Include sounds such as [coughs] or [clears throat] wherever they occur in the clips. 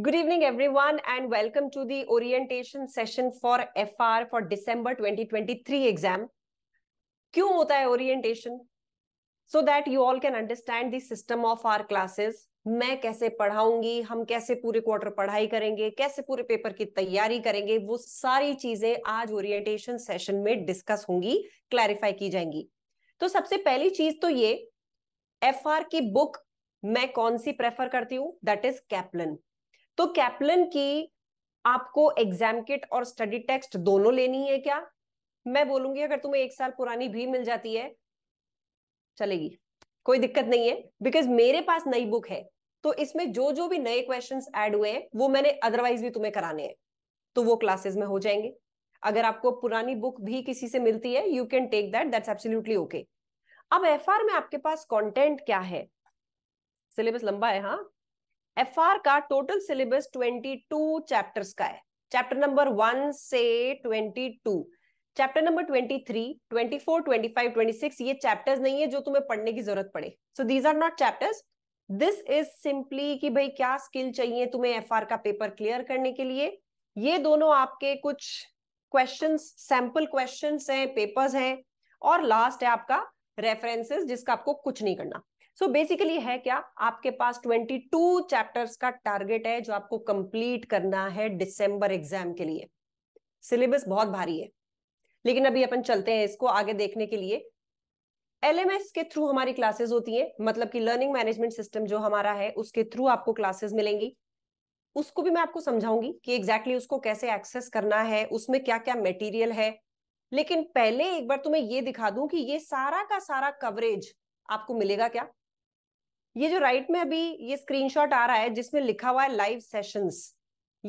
Good evening, everyone, and welcome to the orientation session for FR for December 2023 exam. क्यों होता है orientation? So that you all can understand the system of our classes. मैं कैसे पढ़ाऊंगी हम कैसे पूरे quarter पढ़ाई करेंगे कैसे पूरे पेपर की तैयारी करेंगे वो सारी चीजें आज ओरिएंटेशन सेशन में डिस्कस होंगी क्लैरिफाई की जाएंगी तो सबसे पहली चीज तो ये एफआर की बुक मैं कौन सी प्रेफर करती हूँ दैट इज कैप्लन तो कैप्लन की आपको एग्जाम किट और स्टडी टेक्स्ट दोनों लेनी है क्या मैं बोलूंगी अगर तुम्हें एक साल पुरानी भी मिल जाती है चलेगी कोई दिक्कत नहीं है बिकॉज मेरे पास नई बुक है तो इसमें जो जो भी नए क्वेश्चन ऐड हुए हैं वो मैंने अदरवाइज भी तुम्हें कराने हैं तो वो क्लासेस में हो जाएंगे अगर आपको पुरानी बुक भी किसी से मिलती है you can take that that's absolutely okay अब एफ में आपके पास कंटेंट क्या है सिलेबस लंबा है हाँ एफ आर का total syllabus twenty two chapter का है चैप्टर नंबर वन से twenty two chapter number twenty twenty three four twenty five twenty six ये चैप्टर्स नहीं है जो तुम्हें पढ़ने की जरूरत पड़े so these are not chapters this is simply कि भाई क्या स्किल चाहिए तुम्हें एफ आर का पेपर क्लियर करने के लिए ये दोनों आपके कुछ क्वेश्चन सैंपल क्वेश्चन हैं पेपर्स हैं और लास्ट है आपका रेफरेंसेस जिसका आपको कुछ नहीं करना सो so बेसिकली है क्या आपके पास 22 चैप्टर्स का टारगेट है जो आपको कंप्लीट करना है दिसंबर एग्जाम के लिए सिलेबस बहुत भारी है लेकिन अभी अपन चलते हैं इसको आगे देखने के लिए एलएमएस के थ्रू हमारी क्लासेस होती है मतलब कि लर्निंग मैनेजमेंट सिस्टम जो हमारा है उसके थ्रू आपको क्लासेस मिलेंगी उसको भी मैं आपको समझाऊंगी कि एग्जैक्टली exactly उसको कैसे एक्सेस करना है उसमें क्या क्या मेटीरियल है लेकिन पहले एक बार तुम्हें ये दिखा दूं कि ये सारा का सारा कवरेज आपको मिलेगा क्या ये जो राइट में अभी ये स्क्रीनशॉट आ रहा है जिसमें लिखा हुआ है लाइव सेशंस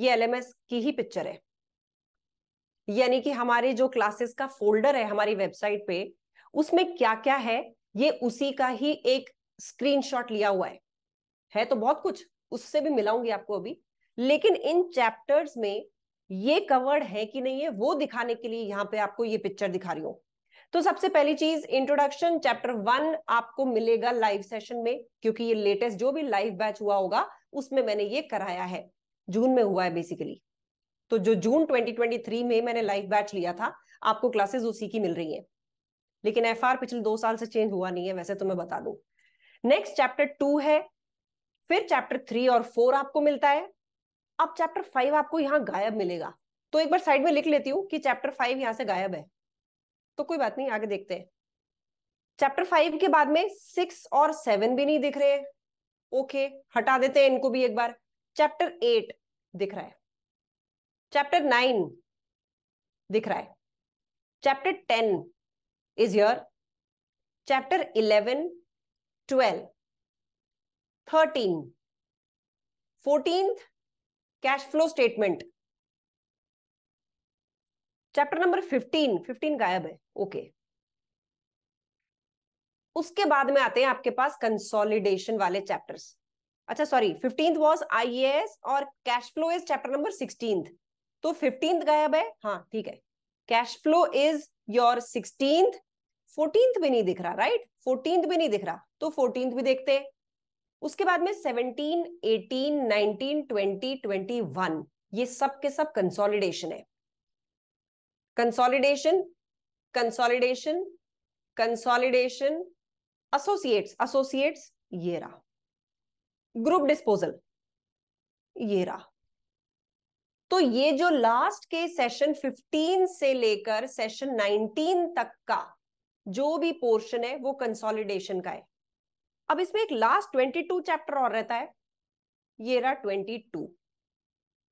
ये एलएमएस की ही पिक्चर है यानी कि हमारे जो क्लासेस का फोल्डर है हमारी वेबसाइट पे उसमें क्या क्या है ये उसी का ही एक स्क्रीनशॉट लिया हुआ है है तो बहुत कुछ उससे भी मिलाऊंगी आपको अभी लेकिन इन चैप्टर्स में ये कवर्ड है कि नहीं है वो दिखाने के लिए यहाँ पे आपको ये पिक्चर दिखा रही हूँ तो सबसे पहली चीज इंट्रोडक्शन चैप्टर वन आपको मिलेगा लाइव सेशन में क्योंकि ये लेटेस्ट जो भी लाइव बैच हुआ होगा उसमें मैंने ये कराया है जून में हुआ है बेसिकली तो जो जून 2023 में मैंने लाइव बैच लिया था आपको क्लासेस उसी की मिल रही है लेकिन एफ पिछले दो साल से चेंज हुआ नहीं है वैसे तो मैं बता दू नेक्स्ट चैप्टर टू है फिर चैप्टर थ्री और फोर आपको मिलता है अब चैप्टर फाइव आपको यहाँ गायब मिलेगा तो एक बार साइड में लिख लेती हूँ कि चैप्टर फाइव यहाँ से गायब है तो कोई बात नहीं आगे देखते हैं चैप्टर फाइव के बाद में सिक्स और सेवन भी नहीं दिख रहे ओके हटा देते हैं इनको भी एक बार चैप्टर एट दिख रहा है चैप्टर नाइन दिख रहा है chapter ten is your chapter eleven twelve thirteen fourteen cash flow statement chapter number fifteen fifteen गायब है ओके okay. उसके बाद में आते हैं आपके पास कंसोलिडेशन वाले चैप्टर्स अच्छा सॉरी फिफ्टींथ वाज आईएएस और cash flow is chapter number sixteenth तो फिफ्टींथ गायब है हाँ ठीक है cash flow is your sixteenth fourteenth भी नहीं दिख रहा राइट फोर्टींथ भी नहीं दिख रहा तो फोर्टींथ भी देखते हैं उसके बाद में seventeen eighteen nineteen twenty twenty one ये सब के सब कंसोलिडेशन है consolidation consolidation consolidation associates associates ये रहा ग्रुप डिस्पोजल ये रहा तो ये जो लास्ट के सेशन 15 से लेकर सेशन 19 तक का जो भी पोर्शन है वो कंसोलिडेशन का है अब इसमें एक लास्ट 22 चैप्टर और रहता है ये रहा 22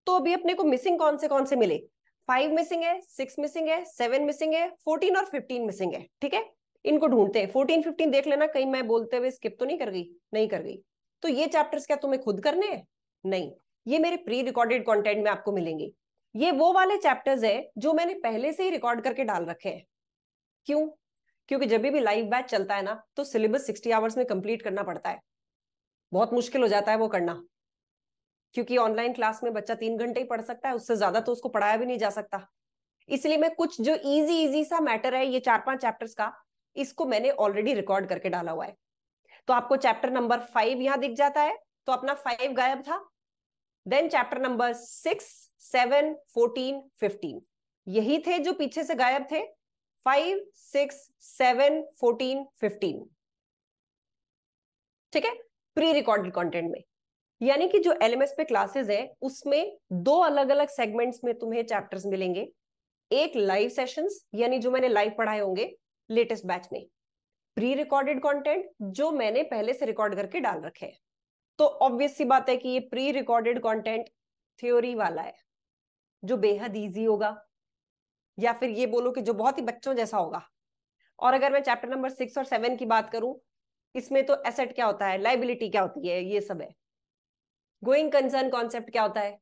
तो अभी अपने को मिसिंग कौन से कौन से मिले फाइव मिसिंग है सिक्स मिसिंग है सेवन मिसिंग है फोर्टीन और फिफ्टीन मिसिंग है ठीक है इनको ढूंढते हैं फोर्टीन फिफ्टीन देख लेना कहीं मैं बोलते हुए स्किप तो नहीं कर गई नहीं कर गई तो ये चैप्टर्स क्या तुम्हें खुद करने हैं नहीं ये मेरे प्री रिकॉर्डेड कॉन्टेंट में आपको मिलेंगे ये वो वाले चैप्टर्स है जो मैंने पहले से ही रिकॉर्ड करके डाल रखे हैं क्यों क्योंकि जब भी लाइव बैच चलता है ना तो सिलेबस सिक्सटी आवर्स में कंप्लीट करना पड़ता है बहुत मुश्किल हो जाता है वो करना क्योंकि ऑनलाइन क्लास में बच्चा तीन घंटे ही पढ़ सकता है उससे ज्यादा तो उसको पढ़ाया भी नहीं जा सकता इसलिए मैं कुछ जो इजी इजी सा मैटर है ये चार पांच चैप्टर्स का इसको मैंने ऑलरेडी रिकॉर्ड करके डाला हुआ है तो आपको चैप्टर नंबर फाइव यहाँ दिख जाता है तो अपना फाइव गायब था then chapter number six seven fourteen fifteen यही थे जो पीछे से गायब थे five six seven fourteen fifteen ठीक है प्री रिकॉर्डेड कंटेंट में यानी कि जो एलएमएस पे क्लासेस है उसमें दो अलग अलग सेगमेंट्स में तुम्हें चैप्टर्स मिलेंगे एक लाइव सेशंस यानी जो मैंने लाइव पढ़ाए होंगे लेटेस्ट बैच में प्री रिकॉर्डेड कंटेंट जो मैंने पहले से रिकॉर्ड करके डाल रखे हैं तो ऑब्वियस सी बात है कि ये प्री रिकॉर्डेड कंटेंट थ्योरी वाला है जो बेहद इजी होगा या फिर ये बोलो कि जो बहुत ही बच्चों जैसा होगा और अगर मैं चैप्टर नंबर सिक्स और सेवन की बात करूं इसमें तो एसेट क्या होता है लाइबिलिटी क्या होती है ये सब है गोइंग कंसर्न कॉन्सेप्ट क्या होता है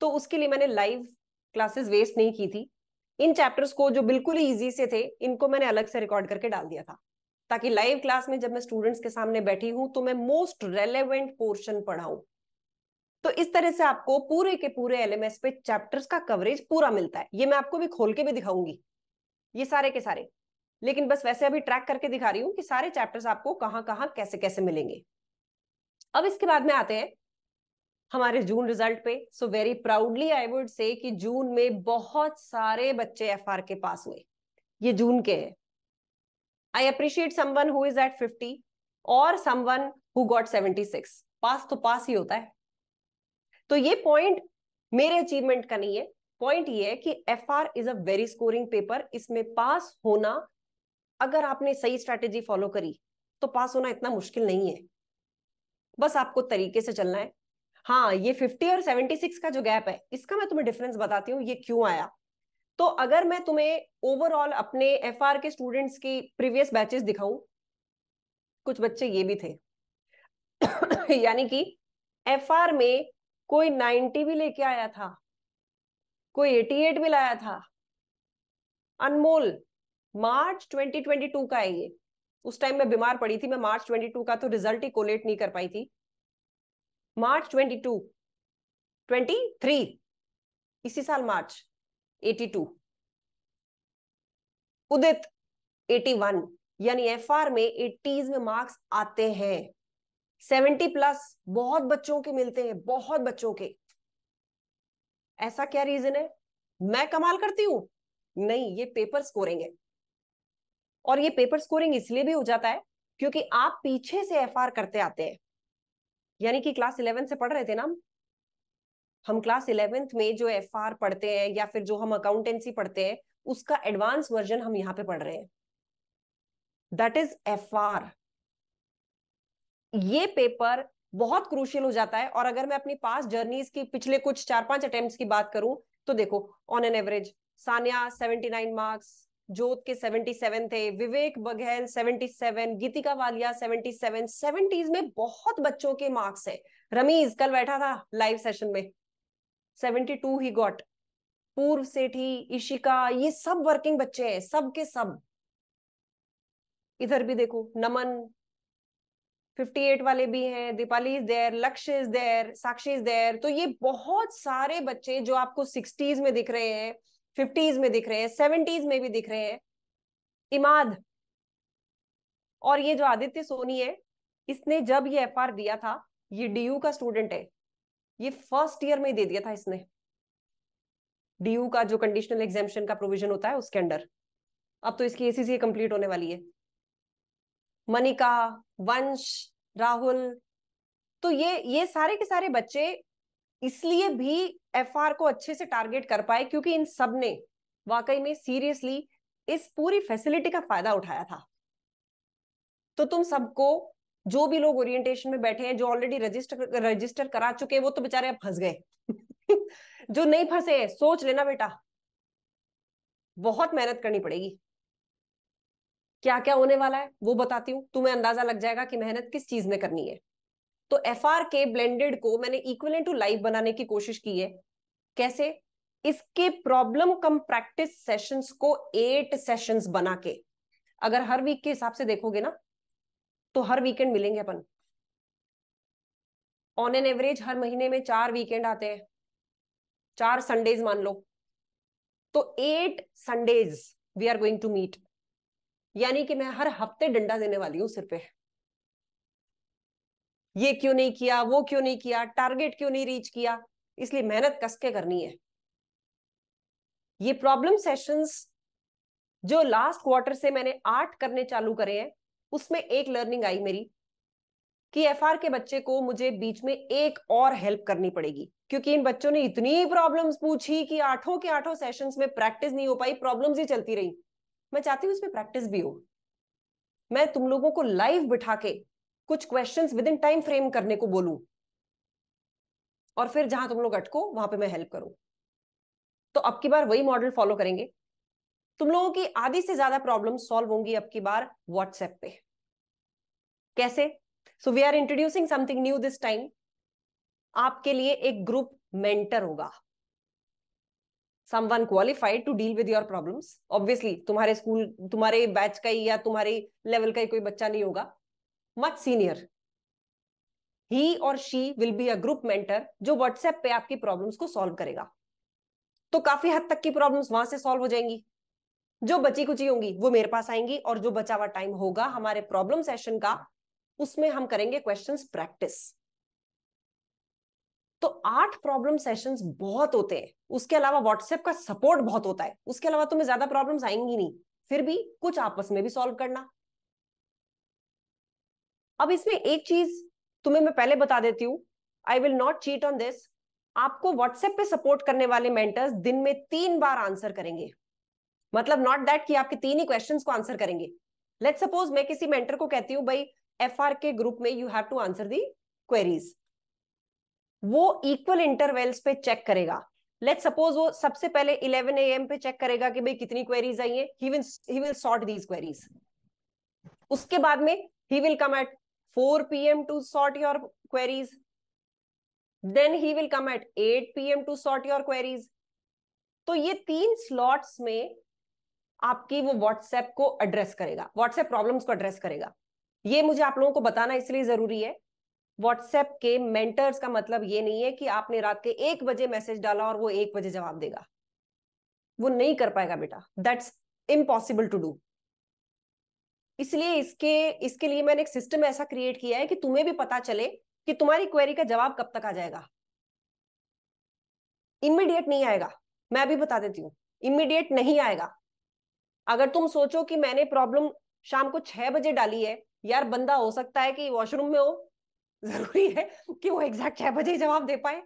तो उसके लिए मैंने लाइव क्लासेस वेस्ट नहीं की थी इन चैप्टर्स को जो बिल्कुल ईजी से थे इनको मैंने अलग से रिकॉर्ड करके डाल दिया था ताकि लाइव क्लास में जब मैं स्टूडेंट्स के सामने बैठी हूं तो मैं मोस्ट रेलेवेंट पोर्शन पढ़ाऊं तो इस तरह से आपको पूरे के पूरे एलएमएस पे चैप्टर्स का कवरेज पूरा मिलता है ये मैं आपको भी खोल के भी दिखाऊंगी ये सारे के सारे लेकिन बस वैसे अभी ट्रैक करके दिखा रही हूँ कि सारे चैप्टर्स आपको कहाँ कहाँ कैसे कैसे मिलेंगे अब इसके बाद में आते हैं हमारे जून रिजल्ट पे so very proudly I would say कि जून में बहुत सारे बच्चे एफ के पास हुए ये जून के हैं I appreciate someone who is at 50 और समवन हु गॉट 76 पास तो पास ही होता है तो ये पॉइंट मेरे अचीवमेंट का नहीं है पॉइंट ये है कि F R is a very scoring paper इसमें पास होना अगर आपने सही स्ट्रेटेजी फॉलो करी तो पास होना इतना मुश्किल नहीं है बस आपको तरीके से चलना है हाँ ये फिफ्टी और सेवेंटी सिक्स का जो गैप है इसका मैं तुम्हें डिफरेंस बताती हूँ ये क्यों आया तो अगर मैं तुम्हें ओवरऑल अपने एफ के स्टूडेंट्स की प्रीवियस बैचेस दिखाऊं कुछ बच्चे ये भी थे [coughs] यानी कि एफ में कोई 90 भी लेके आया था कोई 88 भी लाया था अनमोल मार्च 2022 का है ये उस टाइम मैं बीमार पड़ी थी मैं मार्च 22 का तो रिजल्ट ही कोलेट नहीं कर पाई थी मार्च 22 23 इसी साल मार्च 82 उदित 81 यानी एफआर में 80s में मार्क्स आते हैं 70 प्लस बहुत बच्चों के मिलते हैं बहुत बच्चों के ऐसा क्या रीजन है मैं कमाल करती हूं नहीं ये पेपर स्कोरिंग है और ये पेपर स्कोरिंग इसलिए भी हो जाता है क्योंकि आप पीछे से एफ करते आते हैं यानी कि क्लास इलेवेंथ से पढ़ रहे थे ना हम क्लास इलेवेंथ में जो एफ आर पढ़ते हैं या फिर जो हम अकाउंटेंसी पढ़ते हैं उसका एडवांस वर्जन हम यहाँ पे पढ़ रहे हैं दैट इज एफ आर ये पेपर बहुत क्रूशियल हो जाता है और अगर मैं अपनी पास जर्नीज की पिछले कुछ चार पांच अटेम्प्ट की बात करूं तो देखो on an average Sania seventy nine marks जोत के 77 थे विवेक बघेल 77 गीतिका वालिया 77 70s में बहुत बच्चों के मार्क्स है रमीज कल बैठा था लाइव सेशन में 72 ही गॉट पूर्व सेठी ईशिका ये सब वर्किंग बच्चे हैं सब के सब इधर भी देखो नमन 58 वाले भी हैं Deepali is there Lakshya is there Sakshi is there तो ये बहुत सारे बच्चे जो आपको 60s में दिख रहे हैं फिफ्टीज में दिख रहे हैं सेवेंटीज में भी दिख रहे हैं इमाद और ये जो आदित्य सोनी है इसने जब ये एफ दिया था ये डी का स्टूडेंट है ये फर्स्ट ईयर में ही दे दिया था इसने डी का जो कंडीशनल एग्जामेशन का प्रोविजन होता है उसके अंडर अब तो इसकी सी कंप्लीट होने वाली है मनिका वंश राहुल तो ये ये सारे के सारे बच्चे इसलिए भी एफआर को अच्छे से टारगेट कर पाए क्योंकि इन सब ने वाकई में सीरियसली इस पूरी फैसिलिटी का फायदा उठाया था तो तुम सबको जो भी लोग ओरिएंटेशन में बैठे हैं जो ऑलरेडी रजिस्टर रजिस्टर करा चुके हैं वो तो बेचारे अब फंस गए [laughs] जो नहीं फंसे हैं सोच लेना बेटा बहुत मेहनत करनी पड़ेगी क्या क्या होने वाला है वो बताती हूँ तुम्हें अंदाजा लग जाएगा कि मेहनत किस चीज में करनी है तो एफ आर के ब्लेंडेड को मैंने इक्वलेंट टू लाइव बनाने की कोशिश की है कैसे इसके प्रॉब्लम कम प्रैक्टिस सेशंस को एट सेशंस बना के अगर हर वीक के हिसाब से देखोगे ना तो हर वीकेंड मिलेंगे अपन ऑन एन एवरेज हर महीने में चार वीकेंड आते हैं चार संडेज मान लो तो eight Sundays we are going to meet यानी कि मैं हर हफ्ते डंडा देने वाली हूँ सिर पे ये क्यों नहीं किया वो क्यों नहीं किया टारगेट क्यों नहीं रीच किया इसलिए मेहनत कसके करनी है ये प्रॉब्लम सेशंस जो लास्ट क्वार्टर से मैंने आठ करने चालू करे हैं उसमें एक लर्निंग आई मेरी कि एफआर के बच्चे को मुझे बीच में एक और हेल्प करनी पड़ेगी क्योंकि इन बच्चों ने इतनी प्रॉब्लम्स पूछी कि आठों के आठों सेशंस में प्रैक्टिस नहीं हो पाई प्रॉब्लम्स ही चलती रही मैं चाहती हूँ उसमें प्रैक्टिस भी हो मैं तुम लोगों को लाइव बिठा के कुछ questions within time frame करने को बोलूं और फिर जहां तुम लोग अटको वहां पे मैं हेल्प करूं तो अब की बार वही मॉडल फॉलो करेंगे तुम लोगों की आधी से ज्यादा प्रॉब्लम सॉल्व होंगी अब की बार व्हाट्सएप पे कैसे so we are introducing something new this time आपके लिए एक ग्रुप मेंटर होगा someone qualified to deal with your problems obviously तुम्हारे स्कूल तुम्हारे बैच का ही या तुम्हारे लेवल का ही कोई बच्चा नहीं होगा मच सीनियर ही और she will be a group mentor जो व्हाट्सएप पे आपकी प्रॉब्लम्स को सॉल्व करेगा तो काफी हद तक की प्रॉब्लम्स वहां से सॉल्व हो जाएंगी जो बची कुची होंगी वो मेरे पास आएंगी और जो बचा हुआ टाइम होगा हमारे प्रॉब्लम सेशन का उसमें हम करेंगे क्वेश्चंस प्रैक्टिस तो आठ प्रॉब्लम सेशंस बहुत होते हैं उसके अलावा व्हाट्सएप का सपोर्ट बहुत होता है उसके अलावा तुम्हें ज्यादा प्रॉब्लम्स आएंगी नहीं फिर भी कुछ आपस में भी सॉल्व करना अब इसमें एक चीज तुम्हें मैं पहले बता देती हूँ I will not cheat on this आपको व्हाट्सएप पे सपोर्ट करने वाले मेंटर्स दिन में तीन बार आंसर करेंगे मतलब नॉट दैट कि आपके तीन ही क्वेश्चंस को आंसर करेंगे लेट सपोज मैं किसी मेंटर को कहती हूँ भाई एफ के ग्रुप में you have to answer the queries वो इक्वल इंटरवेल्स पे चेक करेगा लेट सपोज वो सबसे पहले ए एम पे चेक करेगा कि भाई कितनी क्वेरीज आई है he will sort these queries उसके बाद में he will come at 4 p.m. to sort your queries. Then he will come at 8 p.m. to sort your queries. तो ये तीन स्लॉट्स में आपकी वो व्हाट्सएप को एड्रेस करेगा व्हाट्सएप प्रॉब्लम्स को एड्रेस करेगा ये मुझे आप लोगों को बताना इसलिए जरूरी है व्हाट्सएप के मेंटर्स का मतलब ये नहीं है कि आपने रात के एक बजे मैसेज डाला और वो एक बजे जवाब देगा वो नहीं कर पाएगा बेटा दैट्स इम्पॉसिबल टू डू इसलिए इसके इसके लिए मैंने एक सिस्टम ऐसा क्रिएट किया है कि तुम्हें भी पता चले कि तुम्हारी क्वेरी का जवाब कब तक आ जाएगा इमीडिएट नहीं आएगा मैं अभी बता देती हूँ इमीडिएट नहीं आएगा अगर तुम सोचो कि मैंने प्रॉब्लम शाम को छह बजे डाली है यार बंदा हो सकता है कि वॉशरूम में हो [laughs] जरूरी है कि वो एग्जैक्ट छह बजे जवाब दे पाए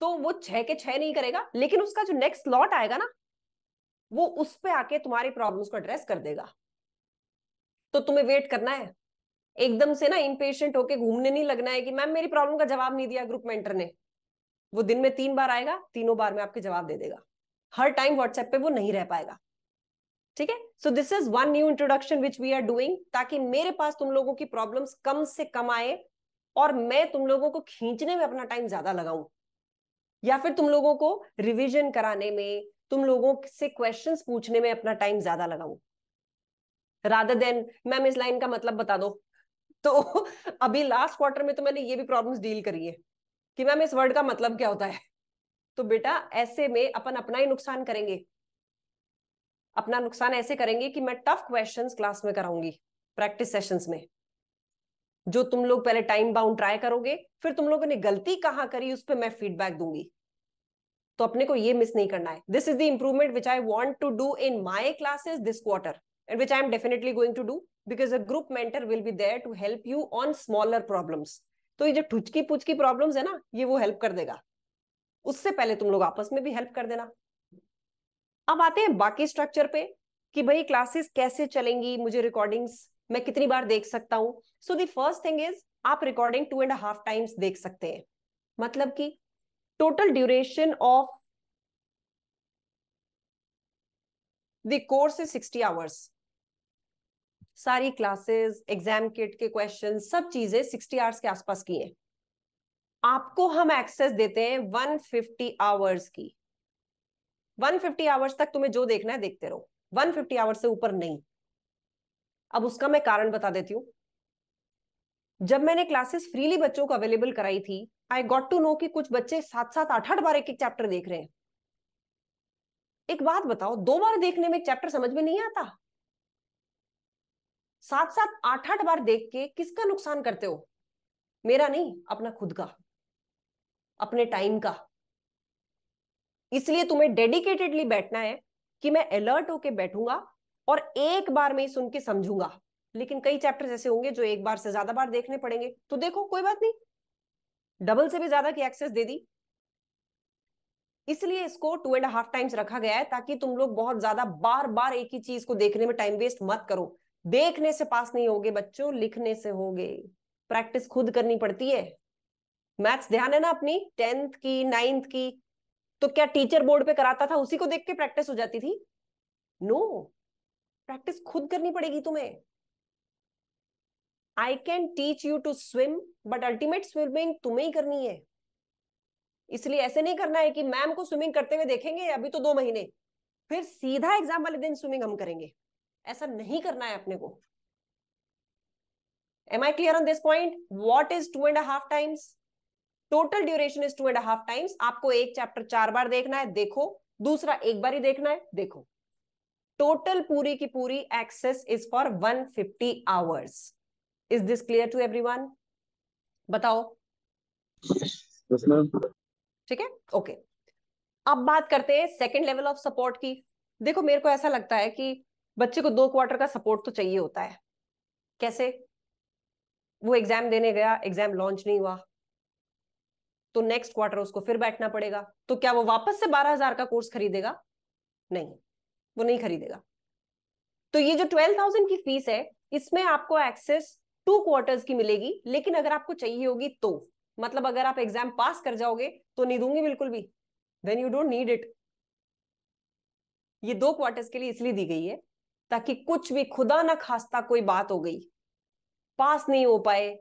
तो वो छह के छह नहीं करेगा लेकिन उसका जो नेक्स्ट लॉट आएगा ना वो उस पे आके तुम्हारी प्रॉब्लम्स को एड्रेस कर देगा तो तुम्हें वेट करना है एकदम से ना इनपेशेंट होके घूमने नहीं लगना है कि मैम मेरी प्रॉब्लम का जवाब नहीं दिया ग्रुप मेंटर ने वो दिन में तीन बार आएगा तीनों बार में आपके जवाब दे देगा हर टाइम व्हाट्सएप पे वो नहीं रह पाएगा ठीक है so this is one new introduction which we are doing ताकि मेरे पास तुम लोगों की प्रॉब्लम्स कम से कम आए और मैं तुम लोगों को खींचने में अपना टाइम ज्यादा लगाऊं या फिर तुम लोगों को रिविजन कराने में तुम लोगों से क्वेश्चन पूछने में अपना टाइम ज्यादा लगाऊं राधा देन मैम इस लाइन का मतलब बता दो तो [laughs] अभी लास्ट क्वार्टर में तो मैंने ये भी प्रॉब्लम्स डील करी है कि मैम इस वर्ड का मतलब क्या होता है तो बेटा ऐसे में अपन अपना ही नुकसान करेंगे अपना नुकसान ऐसे करेंगे कि मैं टफ क्वेश्चंस क्लास में कराऊंगी प्रैक्टिस सेशंस में जो तुम लोग पहले टाइम बाउंड ट्राई करोगे फिर तुम लोगों ने गलती कहां करी उस पर मैं फीडबैक दूंगी तो अपने को ये मिस नहीं करना है this is the improvement which I want to do in my classes this quarter and which am definitely going to do because a group mentor will be there to help you on smaller problems. तो ये जो ठुचकी पुचकी problems है ना ये वो help कर देगा उससे पहले तुम लोग आपस में भी हेल्प कर देना अब आते हैं बाकी स्ट्रक्चर पे कि भाई क्लासेस कैसे चलेंगी मुझे रिकॉर्डिंग्स मैं कितनी बार देख सकता हूँ so the first thing is आप recording two and half times देख सकते हैं मतलब कि total duration of the course is sixty hours सारी क्लासेस एग्जाम किट के क्वेश्चन सब चीजें सिक्सटी आवर्स के आसपास की हैं आपको हम एक्सेस देते हैं वन फिफ्टी आवर्स की वन फिफ्टी आवर्स तक तुम्हें जो देखना है देखते रहो वन फिफ्टी आवर्स से ऊपर नहीं अब उसका मैं कारण बता देती हूं जब मैंने क्लासेस फ्रीली बच्चों को अवेलेबल कराई थी आई गॉट टू नो कि कुछ बच्चे सात सात आठ आठ बार एक एक चैप्टर देख रहे हैं एक बात बताओ दो बार देखने में चैप्टर समझ में नहीं आता साथ साथ आठ आठ बार देख के किसका नुकसान करते हो मेरा नहीं अपना खुद का अपने टाइम का इसलिए तुम्हें डेडिकेटेडली बैठना है कि मैं अलर्ट होके बैठूंगा और एक बार में ही सुन के समझूंगा लेकिन कई चैप्टर्स ऐसे होंगे जो एक बार से ज्यादा बार देखने पड़ेंगे तो देखो कोई बात नहीं डबल से भी ज्यादा की एक्सेस दे दी इसलिए इसको टू एंड हाफ टाइम्स रखा गया है ताकि तुम लोग बहुत ज्यादा बार बार एक ही चीज को देखने में टाइम वेस्ट मत करो देखने से पास नहीं होगे बच्चों लिखने से होगे प्रैक्टिस खुद करनी पड़ती है मैथ्स ध्यान है ना अपनी टेंथ की नाइन्थ की तो क्या टीचर बोर्ड पे कराता था उसी को देख के प्रैक्टिस हो जाती थी नो no. प्रैक्टिस खुद करनी पड़ेगी तुम्हें I can teach you to swim but ultimate swimming तुम्हें ही करनी है इसलिए ऐसे नहीं करना है कि मैम को स्विमिंग करते हुए देखेंगे अभी तो दो महीने फिर सीधा एग्जाम वाले दिन स्विमिंग हम करेंगे ऐसा नहीं करना है अपने को am I clear on this point what is two and half times total duration is two and half times आपको एक चैप्टर चार बार देखना है देखो दूसरा एक बार ही देखना है देखो टोटल पूरी की पूरी access is for 150 fifty hours is this clear to everyone बताओ ठीक है ओके अब बात करते हैं सेकेंड लेवल ऑफ सपोर्ट की देखो मेरे को ऐसा लगता है कि बच्चे को दो क्वार्टर का सपोर्ट तो चाहिए होता है कैसे वो एग्जाम देने गया एग्जाम लॉन्च नहीं हुआ तो नेक्स्ट क्वार्टर उसको फिर बैठना पड़ेगा तो क्या वो वापस से बारह हजार का कोर्स खरीदेगा नहीं वो नहीं खरीदेगा तो ये जो ट्वेल्व थाउजेंड की फीस है इसमें आपको एक्सेस टू क्वार्टर्स की मिलेगी लेकिन अगर आपको चाहिए होगी तो मतलब अगर आप एग्जाम पास कर जाओगे तो नहीं दूंगी बिल्कुल भी then you don't need it ये दो क्वार्टर्स के लिए इसलिए दी गई है ताकि कुछ भी खुदा ना खास्ता कोई बात हो गई पास नहीं हो पाए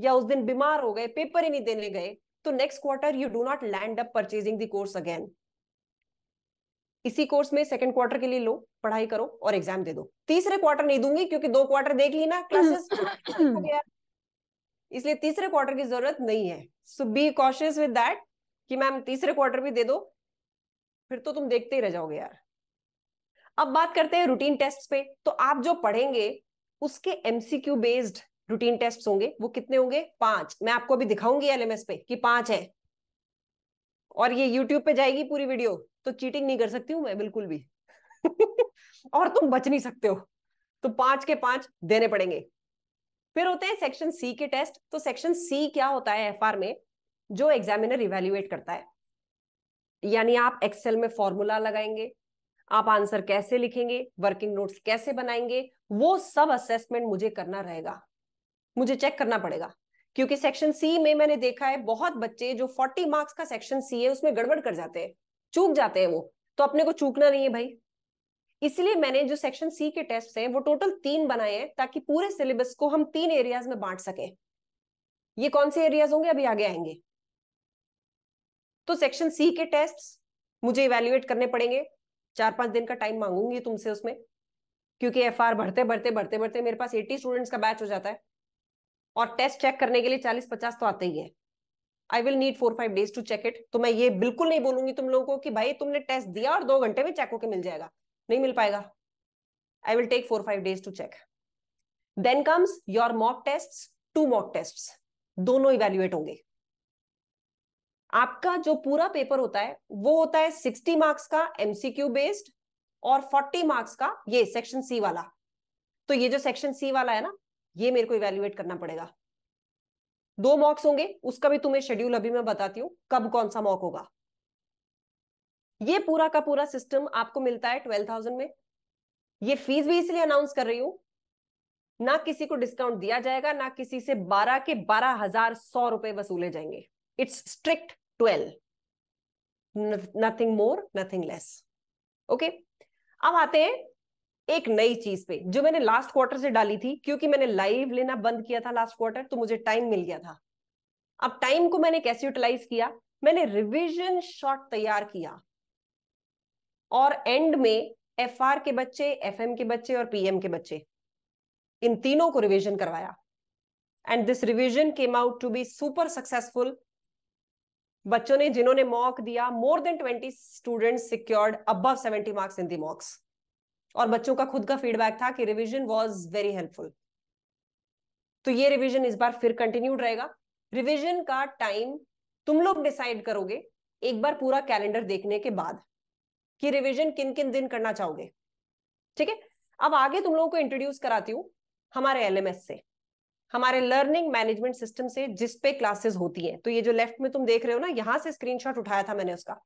या उस दिन बीमार हो गए पेपर ही नहीं देने गए तो next quarter you do not land up purchasing the course again इसी कोर्स में सेकंड क्वार्टर के लिए लो पढ़ाई करो और एग्जाम दे दो तीसरे क्वार्टर नहीं दूंगी क्योंकि दो क्वार्टर देख ली ना क्लासेस तो [clears throat] इसलिए तीसरे क्वार्टर की जरूरत नहीं है so be cautious with that कि मैम तीसरे क्वार्टर भी दे दो फिर तो तुम देखते ही रह जाओगे यार अब बात करते हैं रूटीन टेस्ट पे तो आप जो पढ़ेंगे उसके एमसीक्यू बेस्ड रूटीन टेस्ट होंगे वो कितने होंगे पांच मैं आपको अभी दिखाऊंगी एलएमएस पे कि पांच है और ये यूट्यूब पे जाएगी पूरी वीडियो तो चीटिंग नहीं कर सकती हूं मैं बिल्कुल भी [laughs] और तुम बच नहीं सकते हो तो पांच के पांच देने पड़ेंगे फिर होते हैं सेक्शन सी के टेस्ट तो सेक्शन सी क्या होता है एफ में जो एग्जामिनर इवेल्युएट करता है यानी आप एक्सेल में फॉर्मूला लगाएंगे आप आंसर कैसे लिखेंगे वर्किंग नोट्स कैसे बनाएंगे वो सब असेसमेंट मुझे करना रहेगा मुझे चेक करना पड़ेगा क्योंकि सेक्शन सी में मैंने देखा है बहुत बच्चे जो 40 मार्क्स का सेक्शन सी है उसमें गड़बड़ कर जाते हैं चूक जाते हैं वो तो अपने को चूकना नहीं है भाई इसलिए मैंने जो सेक्शन सी के टेस्ट हैं वो टोटल तीन बनाए हैं ताकि पूरे सिलेबस को हम तीन एरियाज में बांट सके ये कौन से एरियाज होंगे अभी आगे आएंगे तो सेक्शन सी के टेस्ट मुझे इवेल्युएट करने पड़ेंगे चार पांच दिन का टाइम मांगूंगी तुमसे उसमें क्योंकि एफ बढ़ते बढ़ते बढ़ते बढ़ते मेरे पास एटी स्टूडेंट्स का बैच हो जाता है और टेस्ट चेक करने के लिए चालीस पचास तो आते ही है I will need four five days to check it तो मैं ये बिल्कुल नहीं बोलूंगी तुम लोगों को कि भाई तुमने टेस्ट दिया और दो घंटे में चेक होकर मिल जाएगा नहीं मिल पाएगा I will take four five days to check then comes your mock test two mock test दोनों इवेल्युएट होंगे आपका जो पूरा पेपर होता है वो होता है सिक्सटी मार्क्स का एमसीक्यू बेस्ड और फोर्टी मार्क्स का ये सेक्शन सी वाला तो ये जो सेक्शन सी वाला है ना ये मेरे को इवेल्युएट करना पड़ेगा दो मॉक्स होंगे उसका भी तुम्हें शेड्यूल अभी मैं बताती हूँ कब कौन सा मॉक होगा ये पूरा का पूरा सिस्टम आपको मिलता है ट्वेल्व थाउजेंड में ये फीस भी इसलिए अनाउंस कर रही हूं ना किसी को डिस्काउंट दिया जाएगा ना किसी से बारह के बारह हजार सौ रुपए वसूले जाएंगे it's strict twelve nothing more nothing less okay अब आते हैं एक नई चीज पे जो मैंने लास्ट क्वार्टर से डाली थी क्योंकि मैंने लाइव लेना बंद किया था लास्ट क्वार्टर तो मुझे टाइम मिल गया था अब टाइम को मैंने कैसे यूटिलाइज किया मैंने रिवीजन शॉट तैयार किया और एंड में एफ के बच्चे एफ के बच्चे और पीएम के बच्चे इन तीनों को रिवीजन करवाया and this revision came out to be super successful बच्चों ने जिन्होंने मॉक दिया more than twenty student secured अब seventy marks in the mocks और बच्चों का खुद का फीडबैक था कि रिविजन वॉज वेरी हेल्पफुल तो ये रिविजन इस बार फिर कंटिन्यूड रहेगा रिविजन का टाइम तुम लोग डिसाइड करोगे एक बार पूरा कैलेंडर देखने के बाद कि रिविजन किन किन दिन करना चाहोगे ठीक है अब आगे तुम लोगों को इंट्रोड्यूस कराती हूँ हमारे एलएमएस से हमारे लर्निंग मैनेजमेंट सिस्टम से जिसपे क्लासेस होती हैं तो ये जो लेफ्ट में तुम देख रहे हो ना यहाँ से स्क्रीनशॉट उठाया था मैंने उसका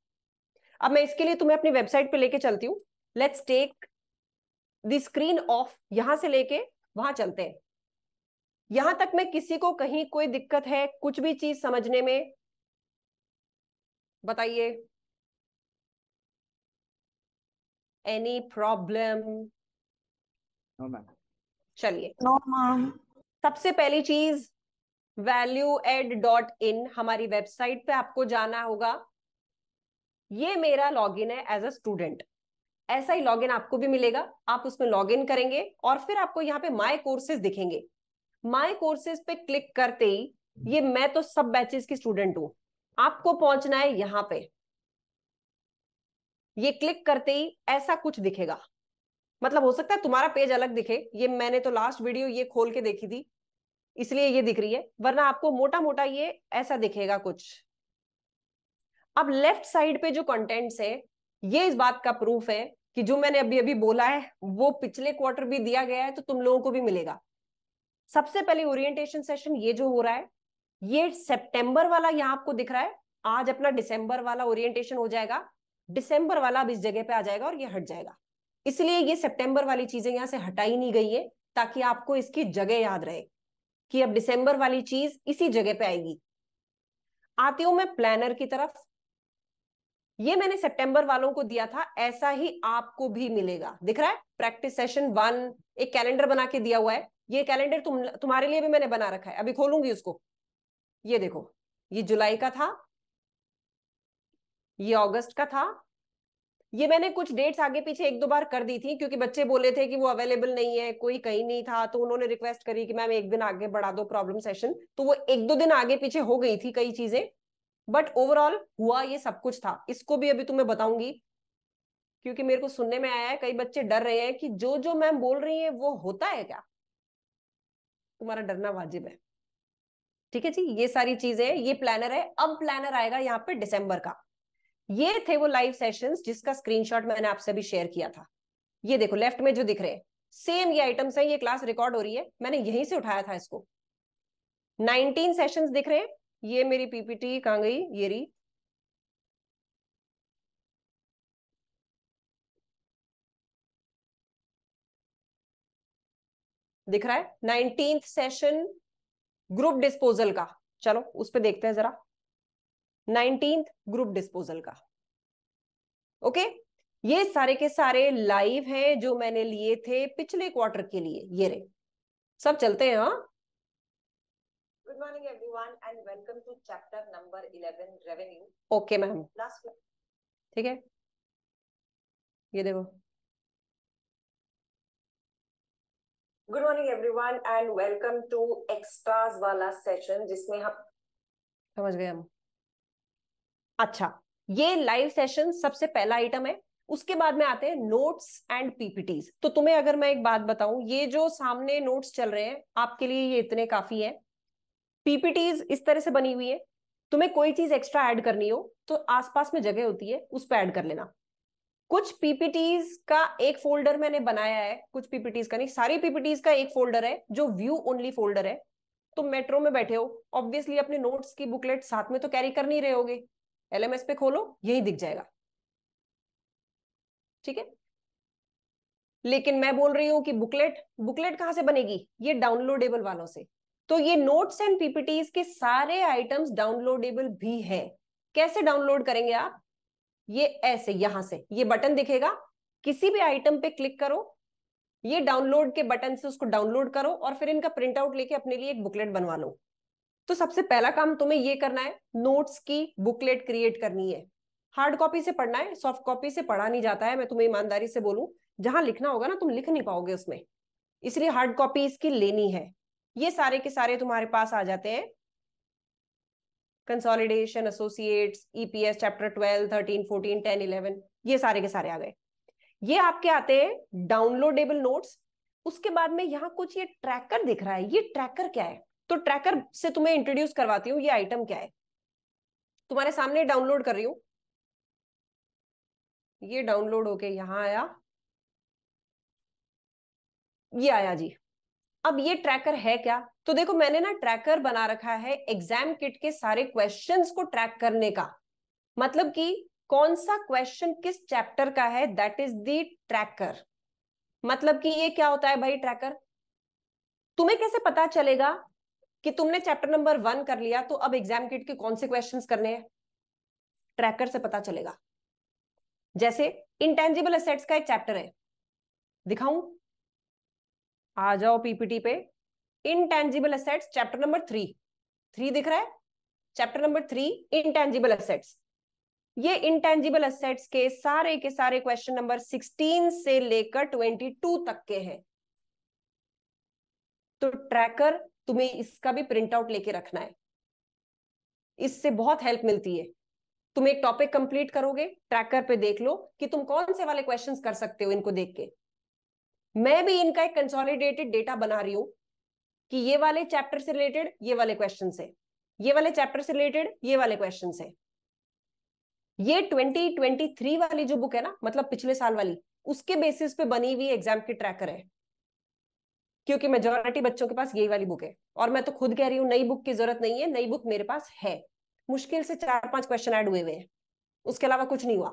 अब मैं इसके लिए तुम्हें अपनी वेबसाइट पे लेके चलती हूँ let's take the screen off यहां से लेके वहां चलते हैं यहां तक मैं किसी को कहीं कोई दिक्कत है कुछ भी चीज समझने में बताइए एनी प्रॉब्लम चलिए नो मैम सबसे पहली चीज वैल्यू एड डॉट इन हमारी वेबसाइट पे आपको जाना होगा ये मेरा लॉगिन है एज अ स्टूडेंट ऐसा ही लॉगिन आपको भी मिलेगा आप उसमें लॉगिन करेंगे और फिर आपको यहाँ पे माई कोर्सेज दिखेंगे माई कोर्सेज पे क्लिक करते ही ये मैं तो सब बैचेस की स्टूडेंट हूं आपको पहुंचना है यहां पे ये क्लिक करते ही ऐसा कुछ दिखेगा मतलब हो सकता है तुम्हारा पेज अलग दिखे ये मैंने तो लास्ट वीडियो ये खोल के देखी थी इसलिए ये दिख रही है वरना आपको मोटा मोटा ये ऐसा दिखेगा कुछ अब लेफ्ट साइड पे जो कंटेंट्स है ये इस बात का प्रूफ है कि जो मैंने अभी अभी बोला है वो पिछले क्वार्टर भी दिया गया है तो तुम लोगों को भी मिलेगा सबसे पहले ओरिएंटेशन सेशन ये जो हो रहा है ये सितंबर वाला यहां आपको दिख रहा है आज अपना दिसंबर वाला ओरिएंटेशन हो जाएगा दिसंबर वाला अब इस जगह पे आ जाएगा और ये हट जाएगा इसलिए ये सितंबर वाली चीजें यहां से हटाई नहीं गई है ताकि आपको इसकी जगह याद रहे कि अब दिसंबर वाली चीज इसी जगह पे आएगी आती हूं मैं प्लानर की तरफ ये मैंने सितंबर वालों को दिया था ऐसा ही आपको भी मिलेगा दिख रहा है प्रैक्टिस सेशन वन एक कैलेंडर बना के दिया हुआ है ये कैलेंडर तुम तुम्हारे लिए भी मैंने बना रखा है अभी खोलूंगी उसको ये देखो ये जुलाई का था ये अगस्त का था ये मैंने कुछ डेट्स आगे पीछे एक दो बार कर दी थी क्योंकि बच्चे बोले थे कि वो अवेलेबल नहीं है कोई कहीं नहीं था तो उन्होंने रिक्वेस्ट करी कि मैम एक दिन आगे बढ़ा दो प्रॉब्लम सेशन तो वो एक दो दिन आगे पीछे हो गई थी कई चीजें बट ओवरऑल हुआ ये सब कुछ था इसको भी अभी तुम्हें बताऊंगी क्योंकि मेरे को सुनने में आया है कई बच्चे डर रहे हैं कि जो जो मैम बोल रही है वो होता है क्या तुम्हारा डरना वाजिब है ठीक है जी ये सारी चीजें ये प्लानर है अब प्लानर आएगा यहाँ पे दिसंबर का ये थे वो लाइव सेशंस जिसका स्क्रीनशॉट मैंने आपसे भी शेयर किया था ये देखो लेफ्ट में जो दिख रहे सेम ये आइटम्स हैं ये क्लास रिकॉर्ड हो रही है मैंने यहीं से उठाया था इसको 19 सेशंस दिख रहे हैं ये मेरी पीपीटी कहा गई ये री दिख रहा है नाइनटीन सेशन ग्रुप डिस्पोजल का चलो उस पर देखते हैं जरा नाइनटीन ग्रुप डिस्पोजल का ओके okay? ये सारे के सारे लाइव हैं जो मैंने लिए थे पिछले क्वार्टर के लिए ये रे सब चलते हैं हाँ good morning everyone and welcome to chapter number 11 revenue okay ma'am ठीक है ये देखो good morning everyone and welcome to extra वाला सेशन जिसमें हम समझ गए हम अच्छा ये लाइव सेशन सबसे पहला आइटम है उसके बाद में आते हैं नोट्स एंड पीपीटीज तो तुम्हें अगर मैं एक बात बताऊं ये जो सामने नोट्स चल रहे हैं आपके लिए ये इतने काफी है पीपीटीज इस तरह से बनी हुई है तुम्हें कोई चीज एक्स्ट्रा ऐड करनी हो तो आसपास में जगह होती है उस पर ऐड कर लेना कुछ पीपीटीज का एक फोल्डर मैंने बनाया है कुछ पीपीटीज का नहीं सारी पीपीटीज का एक फोल्डर है जो व्यू ओनली फोल्डर है तुम मेट्रो में बैठे हो ऑब्वियसली अपने नोट्स की बुकलेट साथ में तो कैरी कर नहीं रहे होगे एलएमएस पे खोलो यही दिख जाएगा ठीक है लेकिन मैं बोल रही हूं कि बुकलेट बुकलेट कहां से बनेगी ये डाउनलोडेबल वालों से तो ये नोट्स एंड पीपीटी के सारे आइटम्स डाउनलोडेबल भी है कैसे डाउनलोड करेंगे आप ये ऐसे यहां से ये बटन दिखेगा किसी भी आइटम पे क्लिक करो ये डाउनलोड के बटन से उसको डाउनलोड करो और फिर इनका प्रिंट आउट लेके अपने लिए एक बुकलेट बनवा लो तो सबसे पहला काम तुम्हें ये करना है नोट्स की बुकलेट क्रिएट करनी है हार्ड कॉपी से पढ़ना है सॉफ्ट कॉपी से पढ़ा नहीं जाता है मैं तुम्हें ईमानदारी से बोलूं जहां लिखना होगा ना तुम लिख नहीं पाओगे उसमें इसलिए हार्ड कॉपी इसकी लेनी है ये सारे के सारे तुम्हारे पास आ जाते हैं consolidation associates EPS chapter twelve thirteen fourteen ten eleven ये सारे के सारे आ गए ये आपके आते हैं डाउनलोडेबल नोट्स उसके बाद में यहाँ कुछ ये ट्रैकर दिख रहा है ये ट्रैकर क्या है तो ट्रैकर से तुम्हें इंट्रोड्यूस करवाती हूँ ये आइटम क्या है तुम्हारे सामने डाउनलोड कर रही हूं ये डाउनलोड होके यहां आया ये आया जी अब ये ट्रैकर है क्या तो देखो मैंने ना ट्रैकर बना रखा है एग्जाम किट के सारे क्वेश्चंस को ट्रैक करने का मतलब कि कौन सा क्वेश्चन किस चैप्टर का है दैट इज दी ट्रैकर मतलब कि ये क्या होता है भाई ट्रैकर तुम्हें कैसे पता चलेगा कि तुमने चैप्टर नंबर वन कर लिया तो अब एग्जाम किट के कौन से क्वेश्चन करने हैं ट्रैकर से पता चलेगा जैसे इंटेंजिबल असेट्स का एक चैप्टर है दिखाऊं आ जाओ पीपीटी पे intangible assets chapter number three three दिख रहा है chapter number three intangible assets ये इनटेंजिबल असेट्स के सारे के सारे क्वेश्चन नंबर सिक्सटीन से लेकर ट्वेंटी टू तक के हैं तो ट्रैकर तुम्हें इसका भी प्रिंट आउट लेके रखना है इससे बहुत हेल्प मिलती है तुम एक टॉपिक कंप्लीट करोगे ट्रैकर पे देख लो कि तुम कौन से वाले क्वेश्चंस कर सकते हो इनको देख के मैं भी इनका एक कंसोलिडेटेड डेटा बना रही हूं कि ये वाले चैप्टर से रिलेटेड ये वाले क्वेश्चन है ये वाले चैप्टर से रिलेटेड ये वाले क्वेश्चन है ये 2023 वाली जो बुक है ना मतलब पिछले साल वाली उसके बेसिस पे बनी हुई एग्जाम की ट्रैकर है क्योंकि मेजोरिटी बच्चों के पास यही वाली बुक है और मैं तो खुद कह रही हूँ नई बुक की जरूरत नहीं है नई बुक मेरे पास है मुश्किल से चार पांच क्वेश्चन ऐड हुए हुए हैं उसके अलावा कुछ नहीं हुआ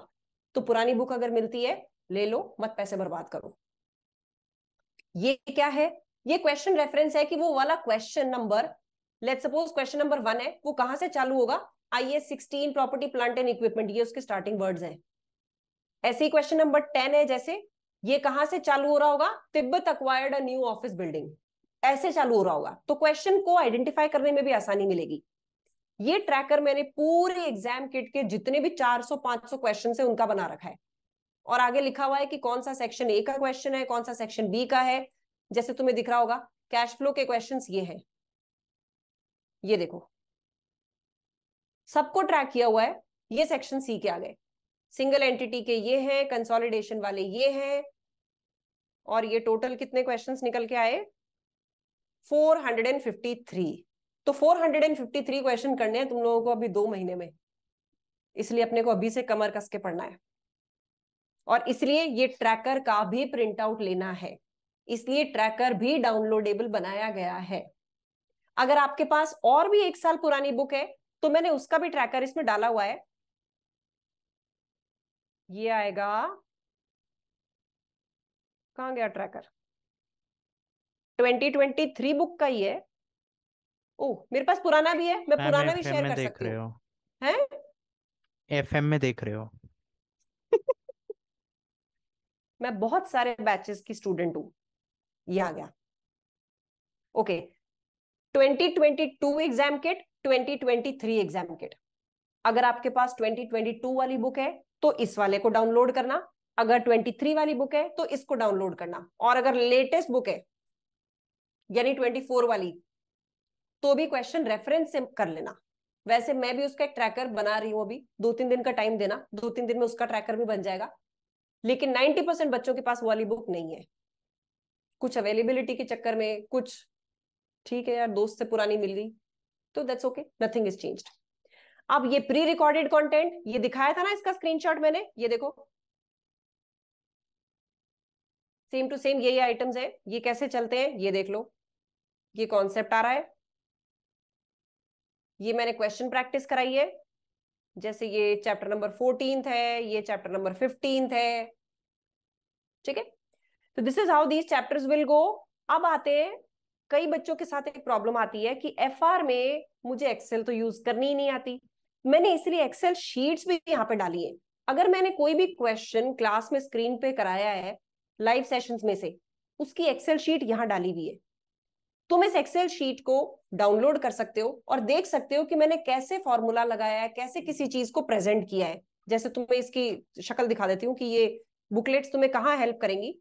तो पुरानी बुक अगर मिलती है ले लो मत पैसे बर्बाद करो ये क्या है ये क्वेश्चन रेफरेंस है कि वो वाला question number let suppose question number one है वो कहां से चालू होगा I S sixteen property plant and equipment ये उसके स्टार्टिंग वर्ड्स हैं ऐसे ही क्वेश्चन नंबर टेन है जैसे ये कहां से चालू हो रहा होगा तिब्बत acquired a new office building ऐसे चालू हो रहा होगा तो क्वेश्चन को आइडेंटिफाई करने में भी आसानी मिलेगी ये ट्रैकर मैंने पूरे एग्जाम किट के जितने भी 400-500 क्वेश्चन है उनका बना रखा है और आगे लिखा हुआ है कि कौन सा सेक्शन ए का क्वेश्चन है कौन सा सेक्शन बी का है जैसे तुम्हें दिख रहा होगा कैश फ्लो के क्वेश्चन ये है ये देखो सबको ट्रैक किया हुआ है ये सेक्शन सी के आ गए सिंगल एंटिटी के ये हैं कंसोलिडेशन वाले ये हैं और ये टोटल कितने क्वेश्चंस निकल के आए 453 तो 453 क्वेश्चन करने हैं तुम लोगों को अभी दो महीने में इसलिए अपने को अभी से कमर कस के पढ़ना है और इसलिए ये ट्रैकर का भी प्रिंट आउट लेना है इसलिए ट्रैकर भी डाउनलोडेबल बनाया गया है अगर आपके पास और भी एक साल पुरानी बुक है तो मैंने उसका भी ट्रैकर इसमें डाला हुआ है ये आएगा कहाँ गया ट्रैकर 2023 बुक का ही है ओ मेरे पास पुराना भी है मैं पुराना भी शेयर कर सकती हूँ हैं एफएम में देख रहे हो [laughs] मैं बहुत सारे बैचेस की स्टूडेंट हूं ये आ गया okay 2022 exam kit 2023 exam kit अगर आपके पास 2022 वाली बुक है तो इस वाले को डाउनलोड करना अगर 23 वाली बुक है तो इसको डाउनलोड करना और अगर लेटेस्ट बुक है यानी 24 वाली तो भी क्वेश्चन रेफरेंस से कर लेना वैसे मैं भी उसका एक ट्रैकर बना रही हूं अभी दो तीन दिन का टाइम देना दो तीन दिन में उसका ट्रैकर भी बन जाएगा लेकिन 90 परसेंट बच्चों के पास वाली बुक नहीं है कुछ अवेलेबिलिटी के चक्कर में कुछ ठीक है यार दोस्त से पुरानी मिल गई तो that's okay nothing is changed अब ये प्री रिकॉर्डेड कंटेंट ये दिखाया था ना इसका स्क्रीनशॉट मैंने ये देखो सेम टू सेम यही आइटम्स है ये कैसे चलते हैं ये देख लो ये कॉन्सेप्ट आ रहा है ये मैंने क्वेश्चन प्रैक्टिस कराई है जैसे ये चैप्टर नंबर फोर्टीन है ये चैप्टर नंबर फिफ्टीन है ठीक है तो this is how these chapters will go अब आते हैं कई बच्चों के साथ एक प्रॉब्लम आती है कि एफ में मुझे एक्सेल तो यूज करनी ही नहीं आती मैंने इसलिए एक्सेल शीट्स भी यहाँ पे डाली है अगर मैंने कोई भी क्वेश्चन क्लास में स्क्रीन पे कराया है लाइव सेशन में से उसकी एक्सेल शीट यहाँ डाली हुई है तुम इस एक्सेल शीट को डाउनलोड कर सकते हो और देख सकते हो कि मैंने कैसे फॉर्मूला लगाया है कैसे किसी चीज को प्रेजेंट किया है जैसे तुम्हें इसकी शक्ल दिखा देती हूँ कि ये बुकलेट्स तुम्हें कहाँ हेल्प करेंगी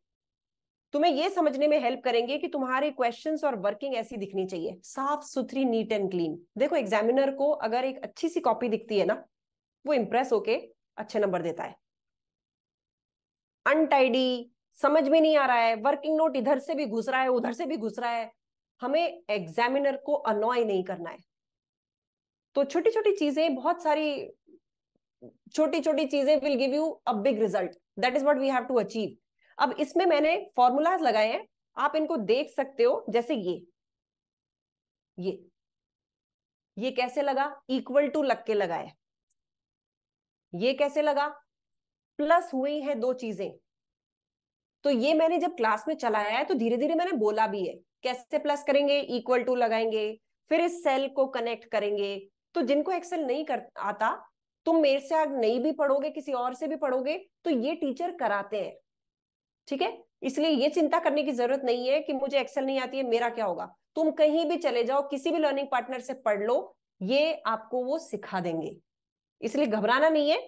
तुम्हें ये समझने में हेल्प करेंगे कि तुम्हारे क्वेश्चन और वर्किंग ऐसी दिखनी चाहिए साफ सुथरी नीट एंड क्लीन देखो एग्जामिनर को अगर एक अच्छी सी कॉपी दिखती है ना वो इम्प्रेस होके अच्छे नंबर देता है अनटाइडी समझ में नहीं आ रहा है वर्किंग नोट इधर से भी घुस रहा है उधर से भी घुस रहा है हमें एग्जामिनर को अनॉय नहीं करना है तो छोटी छोटी चीजें बहुत सारी छोटी छोटी चीजें will give you a big result that is what we have to achieve अब इसमें मैंने फॉर्मूलाज लगाए हैं आप इनको देख सकते हो जैसे ये ये ये कैसे लगा इक्वल टू लग के लगाया ये कैसे लगा प्लस हुई है दो चीजें तो ये मैंने जब क्लास में चलाया है तो धीरे धीरे मैंने बोला भी है कैसे प्लस करेंगे इक्वल टू लगाएंगे फिर इस सेल को कनेक्ट करेंगे तो जिनको एक्सेल नहीं कर आता तुम मेरे से आज नहीं भी पढ़ोगे किसी और से भी पढ़ोगे तो ये टीचर कराते हैं ठीक है इसलिए ये चिंता करने की जरूरत नहीं है कि मुझे एक्सेल नहीं आती है मेरा क्या होगा तुम कहीं भी चले जाओ किसी भी लर्निंग पार्टनर से पढ़ लो ये आपको वो सिखा देंगे इसलिए घबराना नहीं है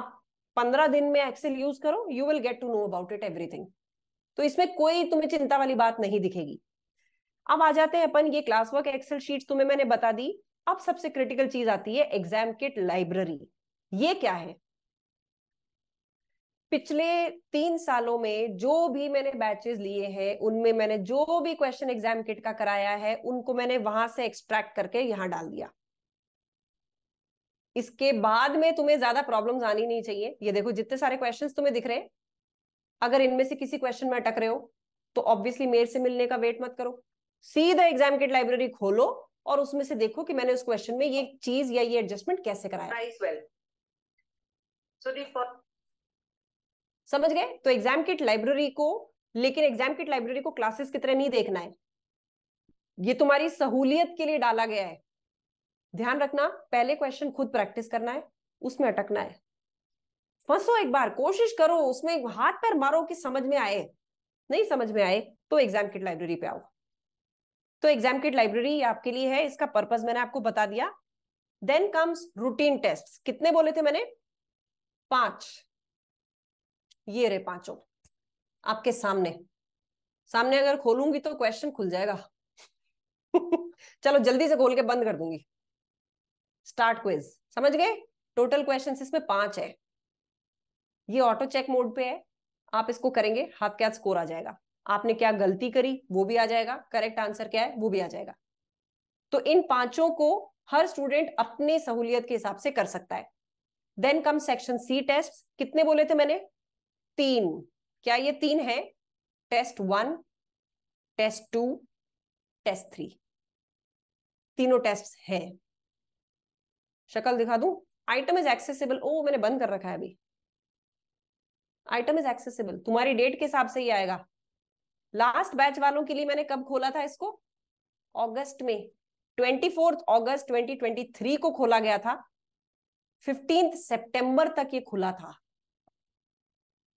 आप पंद्रह दिन में एक्सेल यूज करो you will get to know about it everything तो इसमें कोई तुम्हें चिंता वाली बात नहीं दिखेगी अब आ जाते हैं अपन ये क्लास वर्क एक्सेल शीट तुम्हें मैंने बता दी अब सबसे क्रिटिकल चीज आती है एग्जाम किट लाइब्रेरी ये क्या है पिछले तीन सालों में जो भी मैंने बैचेस लिए हैं उनमें मैंने जो भी क्वेश्चन एग्जाम किट का कराया है उनको मैंने वहां से एक्सट्रैक्ट करके यहाँ डाल दिया इसके बाद में तुम्हें ज्यादा प्रॉब्लम्स आनी नहीं चाहिए ये देखो जितने सारे क्वेश्चंस तुम्हें दिख रहे हैं अगर इनमें से किसी क्वेश्चन में अटक रहे हो तो ऑब्वियसली मेरे से मिलने का वेट मत करो सीधा एग्जाम किट लाइब्रेरी खोलो और उसमें से देखो कि मैंने उस क्वेश्चन में ये चीज या ये एडजस्टमेंट कैसे कराया समझ गए तो एग्जाम किट लाइब्रेरी को लेकिन एग्जाम किट लाइब्रेरी को क्लासेस की तरह नहीं देखना है ये तुम्हारी सहूलियत के लिए डाला गया है ध्यान रखना पहले क्वेश्चन खुद प्रैक्टिस करना है उसमें अटकना है फंसो एक बार कोशिश करो उसमें हाथ पैर मारो कि समझ में आए नहीं समझ में आए तो एग्जाम किट लाइब्रेरी पे आओ तो एग्जाम किट लाइब्रेरी आपके लिए है इसका पर्पज मैंने आपको बता दिया देन कम्स रूटीन टेस्ट कितने बोले थे मैंने पांच ये रहे पांचों आपके सामने सामने अगर खोलूंगी तो क्वेश्चन खुल जाएगा [laughs] चलो जल्दी से खोल के बंद कर दूंगी स्टार्ट क्विज समझ गए टोटल क्वेश्चन इसमें पांच है ये ऑटो चेक मोड पे है आप इसको करेंगे हाथ के हाथ स्कोर आ जाएगा आपने क्या गलती करी वो भी आ जाएगा करेक्ट आंसर क्या है वो भी आ जाएगा तो इन पांचों को हर स्टूडेंट अपने सहूलियत के हिसाब से कर सकता है then come section C test कितने बोले थे मैंने तीन क्या ये तीन है test one test two test three तीनों टेस्ट हैं शक्ल दिखा दू आइटम इज एक्सेसिबल ओ मैंने बंद कर रखा है अभी आइटम इज एक्सेसिबल तुम्हारी डेट के हिसाब से ही आएगा लास्ट बैच वालों के लिए मैंने कब खोला था इसको अगस्त में twenty fourth August twenty twenty three को खोला गया था फिफ्टींथ सितंबर तक ये खुला था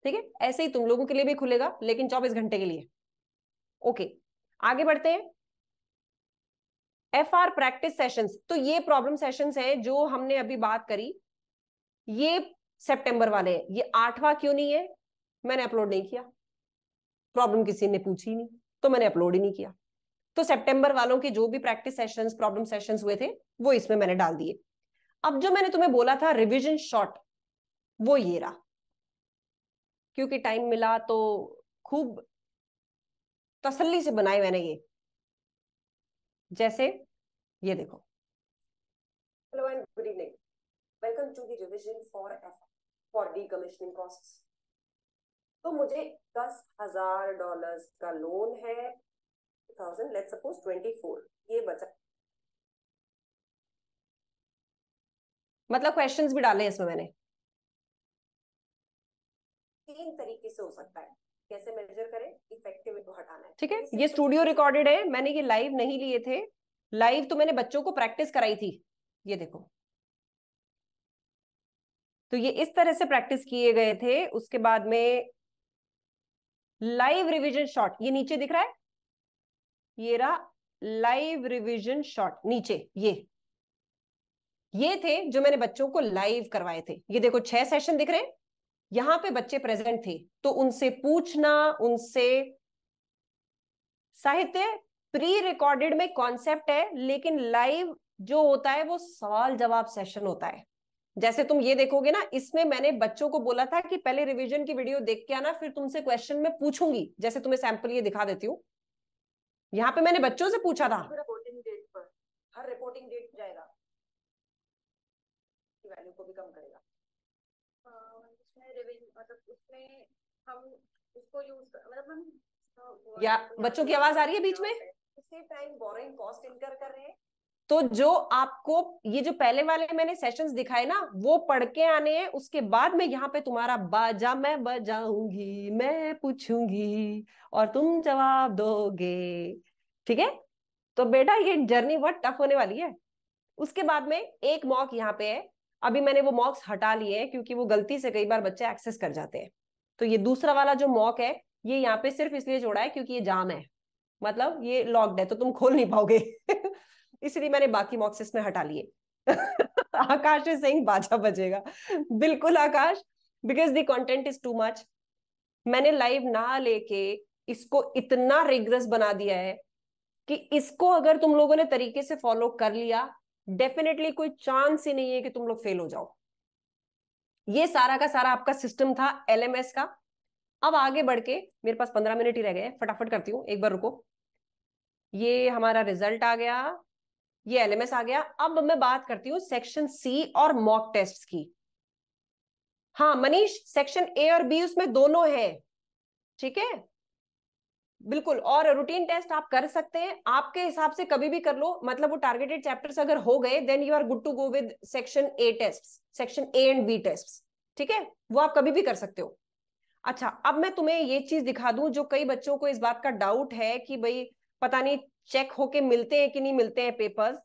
ठीक है ऐसे ही तुम लोगों के लिए भी खुलेगा लेकिन चौबीस घंटे के लिए ओके आगे बढ़ते हैं एफ आर प्रैक्टिस सेशन तो ये प्रॉब्लम सेशन है जो हमने अभी बात करी ये सेप्टेंबर वाले हैं ये आठवा क्यों नहीं है मैंने अपलोड नहीं किया प्रॉब्लम किसी ने पूछी नहीं तो मैंने अपलोड ही नहीं किया तो सितंबर वालों के जो भी प्रैक्टिस सेशंस प्रॉब्लम सेशंस हुए थे वो इसमें मैंने डाल दिए अब जो मैंने तुम्हें बोला था रिविजन शॉर्ट वो ये रहा क्योंकि टाइम मिला तो खूब तसल्ली से बनाए मैंने ये जैसे ये देखो hello and good evening welcome to the revision for F for decommissioning process तो मुझे दस हजार डॉलर का लोन है thousand let suppose twenty four ये बचा मतलब क्वेश्चंस भी डाले इसमें मैंने तीन तरीके से हो सकता है कैसे मेजर करें इफेक्टिव इनको हटाना है ठीक है ये स्टूडियो रिकॉर्डेड है मैंने ये लाइव नहीं लिए थे लाइव तो मैंने बच्चों को प्रैक्टिस कराई थी ये देखो तो ये इस तरह से प्रैक्टिस किए गए थे उसके बाद में लाइव रिवीजन शॉट ये नीचे दिख रहा है ये रहा लाइव रिवीजन शॉट नीचे ये ये थे जो मैंने बच्चों को लाइव करवाए थे ये देखो छह सेशन दिख रहे हैं यहां पे बच्चे प्रेजेंट थे तो उनसे पूछना उनसे साहित्य प्री रिकॉर्डेड में कॉन्सेप्ट है लेकिन लाइव जो होता है वो सवाल जवाब सेशन होता है जैसे तुम ये देखोगे ना इसमें मैंने बच्चों को बोला था कि पहले रिवीजन की वीडियो देख के आना फिर तुमसे क्वेश्चन में पूछूंगी जैसे तुम्हें सैंपल ये दिखा देती हूँ यहाँ पे मैंने बच्चों से पूछा था रिपोर्टिंग डेट पर हर रिपोर्टिंग डेट जाएगा वैल्यू को भी कम करेगा मतलब उसमें हम उसको यूज मतलब हम या बच्चों की आवाज आ रही है बीच में save time borrowing cost incur कर रहे हैं तो जो आपको ये जो पहले वाले मैंने सेशंस दिखाए ना वो पढ़ के आने हैं उसके बाद में यहाँ पे तुम्हारा बाजा मैं बजाऊंगी मैं पूछूंगी और तुम जवाब दोगे ठीक है तो बेटा ये जर्नी बहुत टफ होने वाली है उसके बाद में एक मॉक यहाँ पे है अभी मैंने वो मॉक्स हटा लिए हैं क्योंकि वो गलती से कई बार बच्चे एक्सेस कर जाते हैं तो ये दूसरा वाला जो मॉक है ये यहाँ पे सिर्फ इसलिए जोड़ा है क्योंकि ये जाम है मतलब ये लॉक्ड है तो तुम खोल नहीं पाओगे [laughs] इसलिए मैंने बाकी मॉक्स इसमें हटा लिए [laughs] आकाश इज सिंह बाजा बजेगा बिल्कुल Akash because the content is too much मैंने लाइव ना लेके इसको इतना रिग्रस बना दिया है कि इसको अगर तुम लोगों ने तरीके से फॉलो कर लिया डेफिनेटली कोई चांस ही नहीं है कि तुम लोग फेल हो जाओ ये सारा का सारा आपका सिस्टम था एलएमएस का अब आगे बढ़ के मेरे पास पंद्रह मिनट ही रह गए फटाफट करती हूँ एक बार रुको ये हमारा रिजल्ट आ गया ये एलएमएस आ गया अब मैं बात करती हूँ सेक्शन सी और मॉक टेस्ट की हाँ मनीष सेक्शन ए और बी उसमें दोनों है ठीक है बिल्कुल और रूटीन टेस्ट आप कर सकते हैं आपके हिसाब से कभी भी कर लो मतलब वो टारगेटेड चैप्टर्स अगर हो गए then you are good to go with section A test section A and B test ठीक है वो आप कभी भी कर सकते हो अच्छा अब मैं तुम्हें ये चीज दिखा दूं जो कई बच्चों को इस बात का डाउट है कि भाई पता नहीं चेक होके मिलते हैं कि नहीं मिलते हैं पेपर्स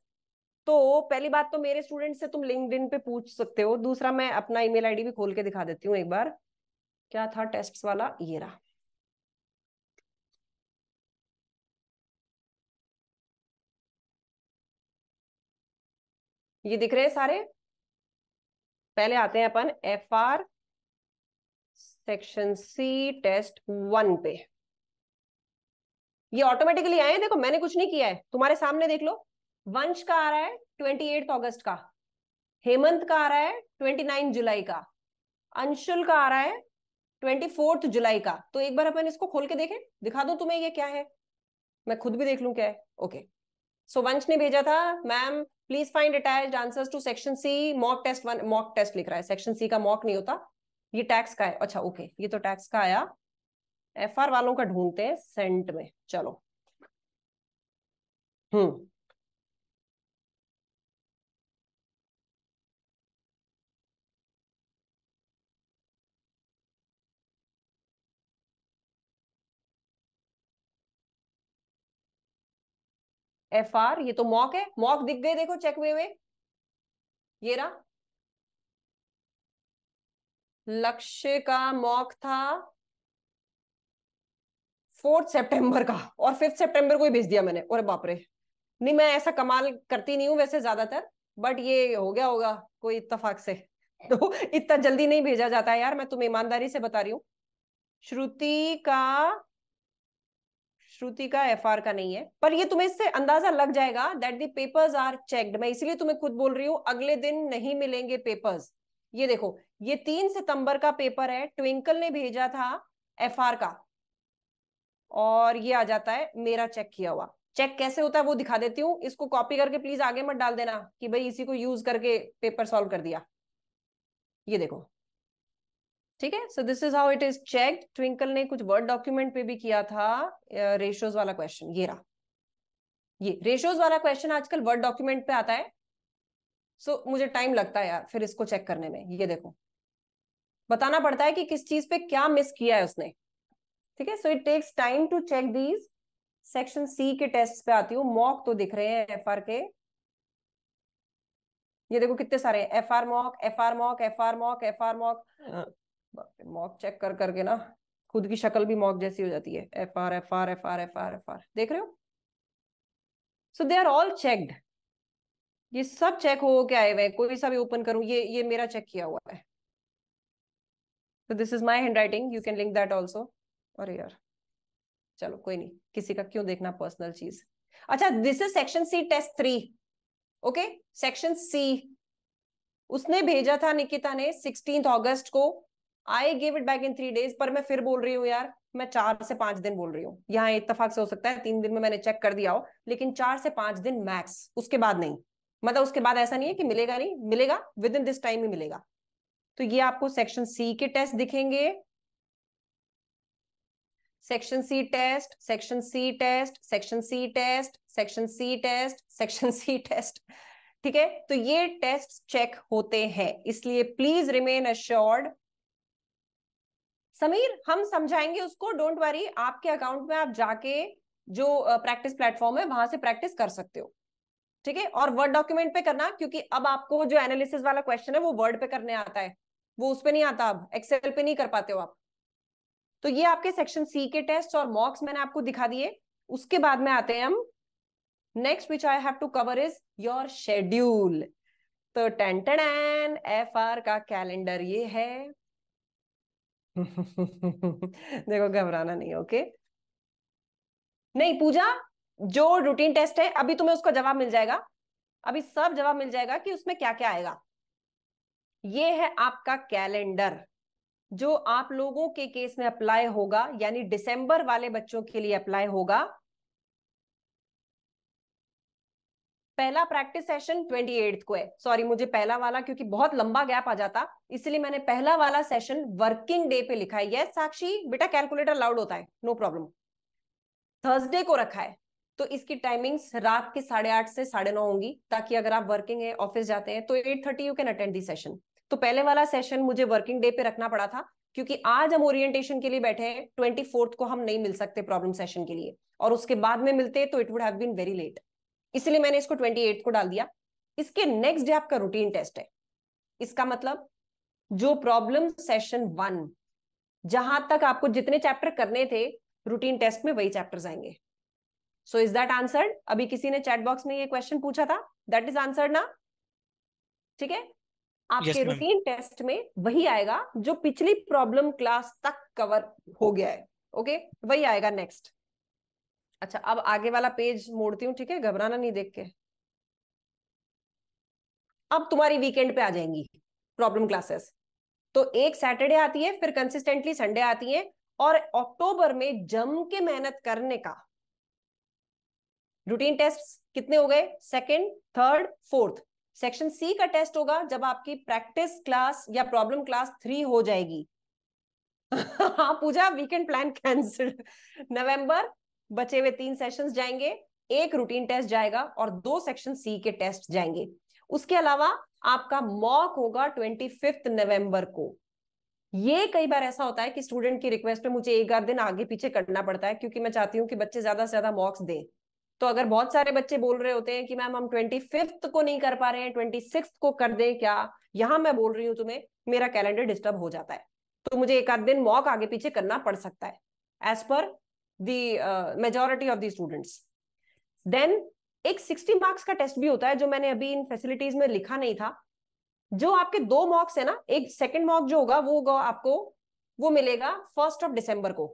तो पहली बात तो मेरे स्टूडेंट से तुम लिंक्डइन पे पूछ सकते हो दूसरा मैं अपना ईमेल आईडी भी खोल के दिखा देती हूँ एक बार क्या था टेस्ट वाला ये रहा ये दिख रहे हैं सारे पहले आते हैं अपन F R section C test one पे ये ऑटोमेटिकली आए देखो मैंने कुछ नहीं किया है तुम्हारे सामने देख लो वंश का आ रहा है ट्वेंटी एट ऑगस्ट का हेमंत का आ रहा है ट्वेंटी नाइन जुलाई का अंशुल का आ रहा है ट्वेंटी फोर्थ जुलाई का तो एक बार अपन इसको खोल के देखें दिखा दो तुम्हें ये क्या है मैं खुद भी देख लू क्या है ओके सो वंश ने भेजा था ma'am please find attach answer to section C mock test one mock test लिख रहा है सेक्शन सी का मॉक नहीं होता ये टैक्स का है अच्छा ओके ये तो टैक्स का आया एफ वालों का ढूंढते हैं सेंट में चलो हम्म एफ आर ये तो मॉक है मॉक दिख गए देखो चेक हुए हुए ये रहा लक्ष्य का मॉक था फोर्थ सितंबर का और फिफ्थ सितंबर को ही भेज दिया मैंने और बाप रे नहीं मैं ऐसा कमाल करती नहीं हूं वैसे ज्यादातर बट ये हो गया होगा कोई इतफाक से [laughs] तो इतना जल्दी नहीं भेजा जाता है यार मैं तुम्हें ईमानदारी से बता रही हूं श्रुति का श्रुति का एफ का नहीं है पर ये तुम्हें इससे अंदाजा लग जाएगा that the papers are checked मैं इसलिए तुम्हें खुद बोल रही हूँ अगले दिन नहीं मिलेंगे पेपर्स ये देखो ये तीन सितंबर का पेपर है ट्विंकल ने भेजा था एफ का और ये आ जाता है मेरा चेक किया हुआ चेक कैसे होता है वो दिखा देती हूँ इसको कॉपी करके प्लीज आगे मत डाल देना कि भाई इसी को यूज करके पेपर सॉल्व कर दिया ये देखो ठीक है so this is how it is check Twinkle ने कुछ वर्ड डॉक्यूमेंट पे भी किया था रेशोज वाला क्वेश्चन ये रहा ये रेशोज वाला क्वेश्चन आजकल वर्ड डॉक्यूमेंट पे आता है सो so, मुझे टाइम लगता है यार फिर इसको चेक करने में ये देखो बताना पड़ता है कि किस चीज पे क्या मिस किया है उसने ठीक है so it takes time to check these section C के टेस्ट पे आती हूँ मॉक तो दिख रहे हैं एफ के ये देखो कितने सारे F R mock F R mock F R mock F R mock mock check कर करके ना खुद की शक्ल भी मॉक जैसी हो जाती है F R F R F R F R F R देख रहे हो so they are all checked ये सब चेक हो के आए हुए हैं कोई सा भी ओपन करूं ये ये मेरा चेक किया हुआ है so this is my handwriting you can link that also और यार चलो कोई नहीं किसी का क्यों देखना पर्सनल चीज अच्छा this is section C test three okay section C उसने भेजा था निकिता ने सिक्सटीन अगस्त को I give it back in three days पर मैं फिर बोल रही हूँ यार मैं चार से पांच दिन बोल रही हूँ यहाँ इतफाक से हो सकता है तीन दिन में मैंने चेक कर दिया हो लेकिन चार से पांच दिन मैक्स उसके बाद नहीं मतलब उसके बाद ऐसा नहीं है कि मिलेगा नहीं मिलेगा विद इन दिस टाइम ही मिलेगा तो ये आपको सेक्शन सी के टेस्ट दिखेंगे section C test section C test section C test section C test section C test ठीक है तो ये टेस्ट चेक होते हैं इसलिए प्लीज रिमेन अश्योर्ड समीर हम समझाएंगे उसको डोंट वरी आपके अकाउंट में आप जाके जो प्रैक्टिस प्लेटफॉर्म है वहां से प्रैक्टिस कर सकते हो ठीक है और वर्ड डॉक्यूमेंट पे करना क्योंकि अब आपको जो एनालिसिस वाला क्वेश्चन है वो वर्ड पे करने आता है वो उस पर नहीं आता अब एक्सेल पे नहीं कर पाते हो आप तो ये आपके सेक्शन सी के टेस्ट और मॉक्स मैंने आपको दिखा दिए उसके बाद में आते हैं हम next which I have to cover is your schedule तो टेंटन एफ आर का कैलेंडर ये है [laughs] देखो घबराना नहीं ओके नहीं पूजा जो रूटीन टेस्ट है अभी तुम्हें उसका जवाब मिल जाएगा अभी सब जवाब मिल जाएगा कि उसमें क्या क्या आएगा ये है आपका कैलेंडर जो आप लोगों के केस में अप्लाई होगा यानी दिसंबर वाले बच्चों के लिए अप्लाई होगा पहला प्रैक्टिस सेशन ट्वेंटी एट को है सॉरी मुझे पहला वाला क्योंकि बहुत लंबा गैप आ जाता इसलिए मैंने पहला वाला सेशन वर्किंग डे पे लिखा है यस साक्षी बेटा कैलकुलेटर लाउड होता है नो प्रॉब्लम थर्सडे को रखा है तो इसकी टाइमिंग्स रात के साढ़े आठ से साढ़े नौ होंगी ताकि अगर आप वर्किंग है ऑफिस जाते हैं तो eight thirty you can attend the session तो पहले वाला सेशन मुझे वर्किंग डे पे रखना पड़ा था क्योंकि आज हम ओरिएंटेशन के लिए बैठे हैं ट्वेंटी फोर्थ को हम नहीं मिल सकते प्रॉब्लम सेशन के लिए और उसके बाद में मिलते तो it would have been very late इसलिए मैंने इसको ट्वेंटी को डाल दिया इसके नेक्स्ट डे आपका रूटीन टेस्ट है इसका मतलब जो प्रॉब्लम सेशन वन जहां तक आपको जितने चैप्टर करने थे रूटीन टेस्ट में वही चैप्टर आएंगे सो इज दैट आंसर्ड अभी किसी ने चैट बॉक्स में ये क्वेश्चन पूछा था दैट इज आंसर्ड ना ठीक है आपके रूटीन yes, टेस्ट में वही आएगा जो पिछली प्रॉब्लम क्लास तक कवर हो गया है ओके okay? वही आएगा नेक्स्ट अच्छा अब आगे वाला पेज मोड़ती हूँ ठीक है घबराना नहीं देख के अब तुम्हारी वीकेंड पे आ जाएंगी प्रॉब्लम क्लासेस तो एक सैटरडे आती है फिर कंसिस्टेंटली संडे आती है और अक्टूबर में जम के मेहनत करने का रूटीन टेस्ट कितने हो गए second third fourth section C का टेस्ट होगा जब आपकी प्रैक्टिस क्लास या प्रॉब्लम क्लास थ्री हो जाएगी [laughs] हाँ पूजा वीकेंड प्लान कैंसिल नवंबर बचे हुए तीन सेशंस जाएंगे एक रूटीन टेस्ट जाएगा और दो सेक्शन सी के टेस्ट जाएंगे उसके अलावा आपका मॉक होगा ट्वेंटी फिफ्थ नवम्बर को ये कई बार ऐसा होता है कि स्टूडेंट की रिक्वेस्ट पे मुझे एक आध दिन आगे पीछे करना पड़ता है क्योंकि मैं चाहती हूँ कि बच्चे ज्यादा से ज्यादा मॉक्स दें तो अगर बहुत सारे बच्चे बोल रहे होते हैं कि मैम हम ट्वेंटी फिफ्थ को नहीं कर पा रहे हैं ट्वेंटी सिक्स को कर दें क्या यहां मैं बोल रही हूँ तुम्हें मेरा कैलेंडर डिस्टर्ब हो जाता है तो मुझे एक आध दिन मॉक आगे पीछे करना पड़ सकता है as per the uh, majority of the students. Then एक 60 मार्क्स का टेस्ट भी होता है जो मैंने अभी इन फैसिलिटीज में लिखा नहीं था जो आपके दो मॉक्स है ना एक सेकंड मॉक जो होगा वो होगा आपको वो मिलेगा फर्स्ट ऑफ दिसंबर को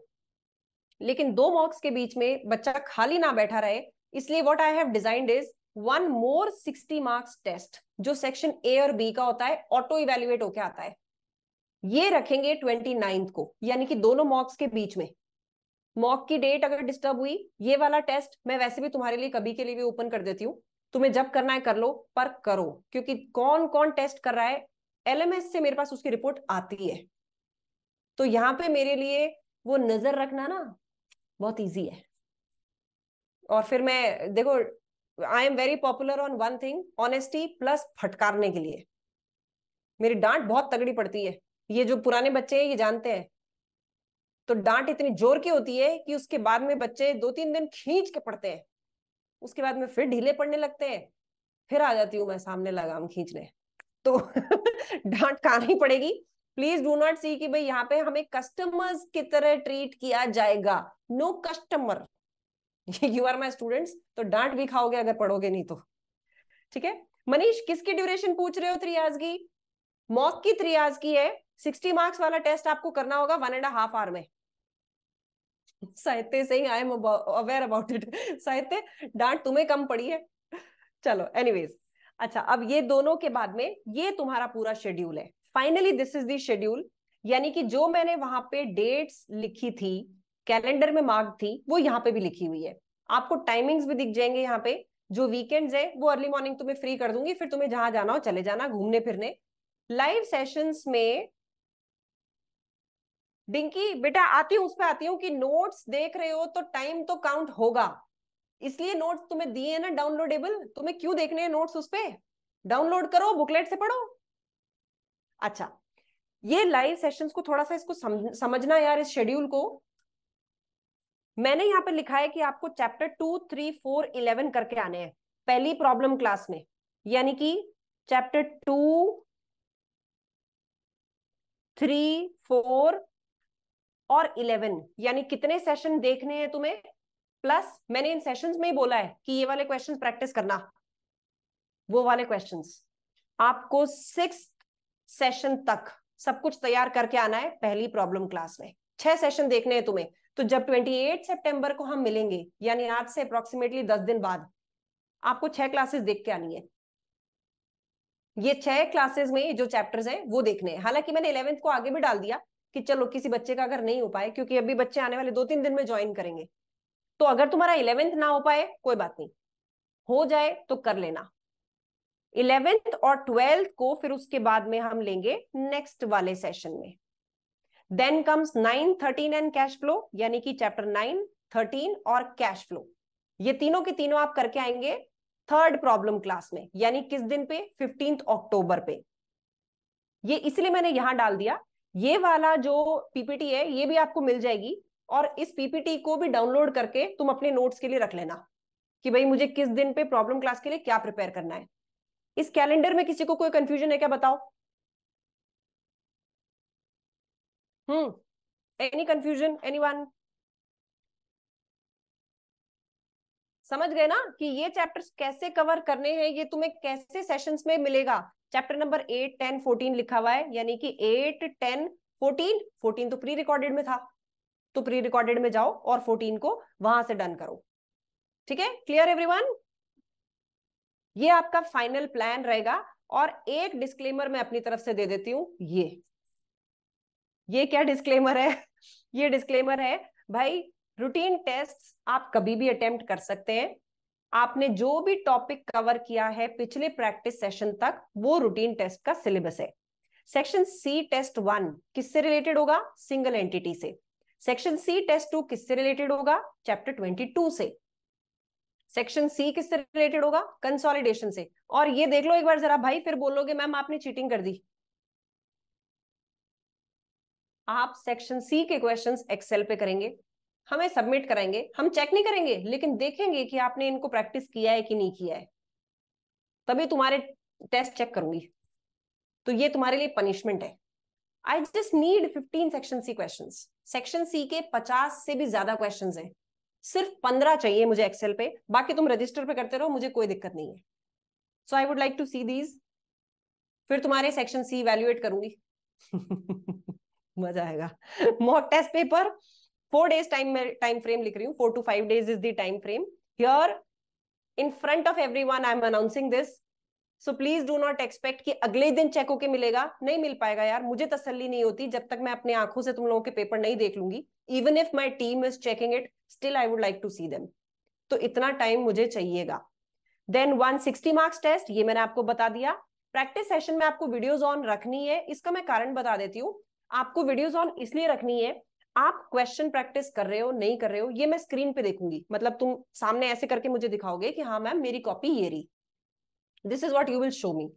लेकिन दो मॉक्स के बीच में बच्चा खाली ना बैठा रहे इसलिए what I have designed is one more 60 marks test जो सेक्शन ए और बी का होता है ऑटो इवेल्युएट होके आता है ये रखेंगे ट्वेंटी को यानी कि दोनों मॉक्स के बीच में मॉक की डेट अगर डिस्टर्ब हुई ये वाला टेस्ट मैं वैसे भी तुम्हारे लिए कभी के लिए भी ओपन कर देती हूँ तुम्हें जब करना है कर लो पर करो क्योंकि कौन कौन टेस्ट कर रहा है एलएमएस से मेरे पास उसकी रिपोर्ट आती है तो यहाँ पे मेरे लिए वो नजर रखना ना बहुत इजी है और फिर मैं देखो I am very popular on one thing honesty plus फटकारने के लिए मेरी डांट बहुत तगड़ी पड़ती है ये जो पुराने बच्चे हैं ये जानते हैं तो डांट इतनी जोर की होती है कि उसके बाद में बच्चे दो तीन दिन खींच के पड़ते हैं उसके बाद में फिर ढीले पड़ने लगते हैं फिर आ जाती हूँ मैं सामने लगाम खींचने तो [laughs] डांट खानी पड़ेगी प्लीज डू नॉट सी कि भाई यहाँ पे हमें कस्टमर्स की तरह ट्रीट किया जाएगा no customer you are my students तो डांट भी खाओगे अगर पढ़ोगे नहीं तो ठीक है मनीष किसकी ड्यूरेशन पूछ रहे हो थ्री आवर्स की मॉक की थ्री आवर्स की है सिक्सटी मार्क्स वाला टेस्ट आपको करना होगा वन एंड हाफ आवर में साहित्य से ही I am aware about it साहित्य डांट तुम्हें कम पड़ी है चलो एनीवेज अच्छा अब ये दोनों के बाद में ये तुम्हारा पूरा शेड्यूल है finally this is the schedule यानी कि जो मैंने वहां पे डेट्स लिखी थी कैलेंडर में मार्क थी वो यहाँ पे भी लिखी हुई है आपको टाइमिंग्स भी दिख जाएंगे यहाँ पे जो वीकेंड्स है वो अर्ली मॉर्निंग तुम्हें फ्री कर दूंगी फिर तुम्हें जहां जाना हो चले जाना घूमने फिरने लाइव सेशंस में डिंकी बेटा आती हूँ उस पर आती हूँ कि नोट्स देख रहे हो तो टाइम तो काउंट होगा इसलिए नोट्स तुम्हें दिए ना डाउनलोडेबल तुम्हें क्यों देखने हैं नोट्स उस पर डाउनलोड करो बुकलेट से पढ़ो अच्छा ये लाइव सेशंस को थोड़ा सा इसको समझना यार इस शेड्यूल को मैंने यहाँ पे लिखा है कि आपको chapter two three four eleven करके आने हैं पहली प्रॉब्लम क्लास में यानी कि चैप्टर टू थ्री फोर और इलेवन यानी कितने सेशन देखने हैं तुम्हें प्लस मैंने इन सेशंस में ही बोला है कि ये वाले क्वेश्चंस प्रैक्टिस करना वो वाले क्वेश्चंस आपको सिक्स सेशन तक सब कुछ तैयार करके आना है पहली प्रॉब्लम क्लास में छह सेशन देखने हैं तुम्हें तो जब ट्वेंटी एट सेप्टेम्बर को हम मिलेंगे यानी आज से अप्रोक्सीमेटली दस दिन बाद आपको छह क्लासेस देख के आनी है ये छह क्लासेस में जो चैप्टर्स हैं वो देखने हैं हालांकि मैंने इलेवेंथ को आगे भी डाल दिया कि चलो किसी बच्चे का अगर नहीं हो पाए क्योंकि अभी बच्चे आने वाले दो तीन दिन में ज्वाइन करेंगे तो अगर तुम्हारा इलेवेंथ ना हो पाए कोई बात नहीं हो जाए तो कर लेना इलेवेंथ और ट्वेल्थ को फिर उसके बाद में हम लेंगे नेक्स्ट वाले सेशन में then comes nine thirteen and cash flow यानी कि चैप्टर नाइन थर्टीन और कैश फ्लो ये तीनों के तीनों आप करके आएंगे थर्ड प्रॉब्लम क्लास में यानी किस दिन पे फिफ्टींथ अक्टूबर पे ये इसलिए मैंने यहां डाल दिया ये वाला जो पीपीटी है ये भी आपको मिल जाएगी और इस पीपीटी को भी डाउनलोड करके तुम अपने नोट्स के लिए रख लेना कि भाई मुझे किस दिन पे प्रॉब्लम क्लास के लिए क्या प्रिपेयर करना है इस कैलेंडर में किसी को कोई कंफ्यूजन है क्या बताओ hmm any confusion anyone समझ गए ना कि ये चैप्टर्स कैसे कवर करने हैं ये तुम्हें कैसे सेशंस में मिलेगा chapter number eight ten fourteen लिखा हुआ है यानी कि एट टेन फोर्टीन फोर्टीन तो प्री रिकॉर्डेड में था तो प्री रिकॉर्डेड में जाओ और फोर्टीन को वहां से डन करो ठीक है क्लियर एवरीवन ये आपका फाइनल प्लान रहेगा और एक डिस्क्लेमर मैं अपनी तरफ से दे देती हूँ ये ये क्या डिस्क्लेमर है [laughs] ये डिस्क्लेमर है भाई रूटीन टेस्ट आप कभी भी अटेम्प्ट कर सकते हैं आपने जो भी टॉपिक कवर किया है पिछले प्रैक्टिस सेशन तक वो रूटीन टेस्ट का सिलेबस है सेक्शन सी टेस्ट वन किससे रिलेटेड होगा सिंगल एंटिटी से सेक्शन सी टेस्ट टू किससे रिलेटेड होगा चैप्टर ट्वेंटी टू से सेक्शन सी किससे रिलेटेड होगा कंसोलिडेशन से और ये देख लो एक बार जरा भाई फिर बोलोगे मैम आपने चीटिंग कर दी आप सेक्शन सी के क्वेश्चंस एक्सेल पे करेंगे हमें सबमिट कराएंगे हम चेक नहीं करेंगे लेकिन देखेंगे कि आपने इनको प्रैक्टिस किया है कि नहीं किया है तभी तुम्हारे टेस्ट चेक करूंगी तो ये तुम्हारे लिए पनिशमेंट है I just need fifteen section C question section C के पचास से भी ज्यादा क्वेश्चन है सिर्फ पंद्रह चाहिए मुझे एक्सेल पे बाकी तुम रजिस्टर पे करते रहो मुझे कोई दिक्कत नहीं है so I would like to see these फिर तुम्हारे सेक्शन सी वैल्यूएट करूंगी [laughs] मजा आएगा mock test paper four days time में टाइम फ्रेम लिख रही हूँ four to five days is the time frame here in front of everyone I am announcing this so please do not expect कि अगले दिन check होके मिलेगा नहीं मिल पाएगा यार मुझे तसल्ली नहीं होती जब तक मैं अपने आंखों से तुम लोगों के पेपर नहीं देख लूंगी even if my team is checking it still I would like to see them तो इतना टाइम मुझे चाहिएगा then one sixty marks test ये मैंने आपको बता दिया प्रैक्टिस सेशन में आपको वीडियोज ऑन रखनी है इसका मैं कारण बता देती हूँ आपको वीडियोज ऑन इसलिए रखनी है आप क्वेश्चन प्रैक्टिस कर रहे हो नहीं कर रहे हो ये मैं स्क्रीन पे देखूंगी मतलब तुम सामने ऐसे करके मुझे दिखाओगे कि हाँ मैम मेरी कॉपी ये रही this is what you will show me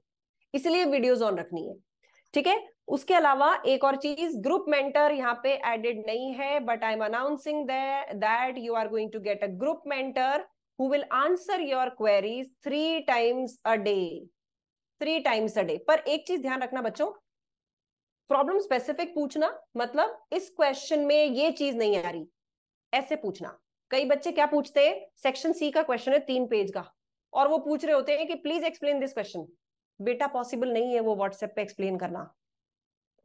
इसलिए वीडियोज ऑन रखनी है ठीक है उसके अलावा एक और चीज ग्रुप मेंटर यहाँ पे एडेड नहीं है but I am announcing that you are going to get a group mentor who will answer your queries three times a day three times a day पर एक चीज ध्यान रखना बच्चों प्रॉब्लम स्पेसिफिक पूछना मतलब इस क्वेश्चन में ये चीज नहीं आ रही ऐसे पूछना कई बच्चे क्या पूछते हैं सेक्शन सी का क्वेश्चन है तीन पेज का और वो पूछ रहे होते हैं कि प्लीज एक्सप्लेन दिस क्वेश्चन बेटा पॉसिबल नहीं है वो व्हाट्सएप पे एक्सप्लेन करना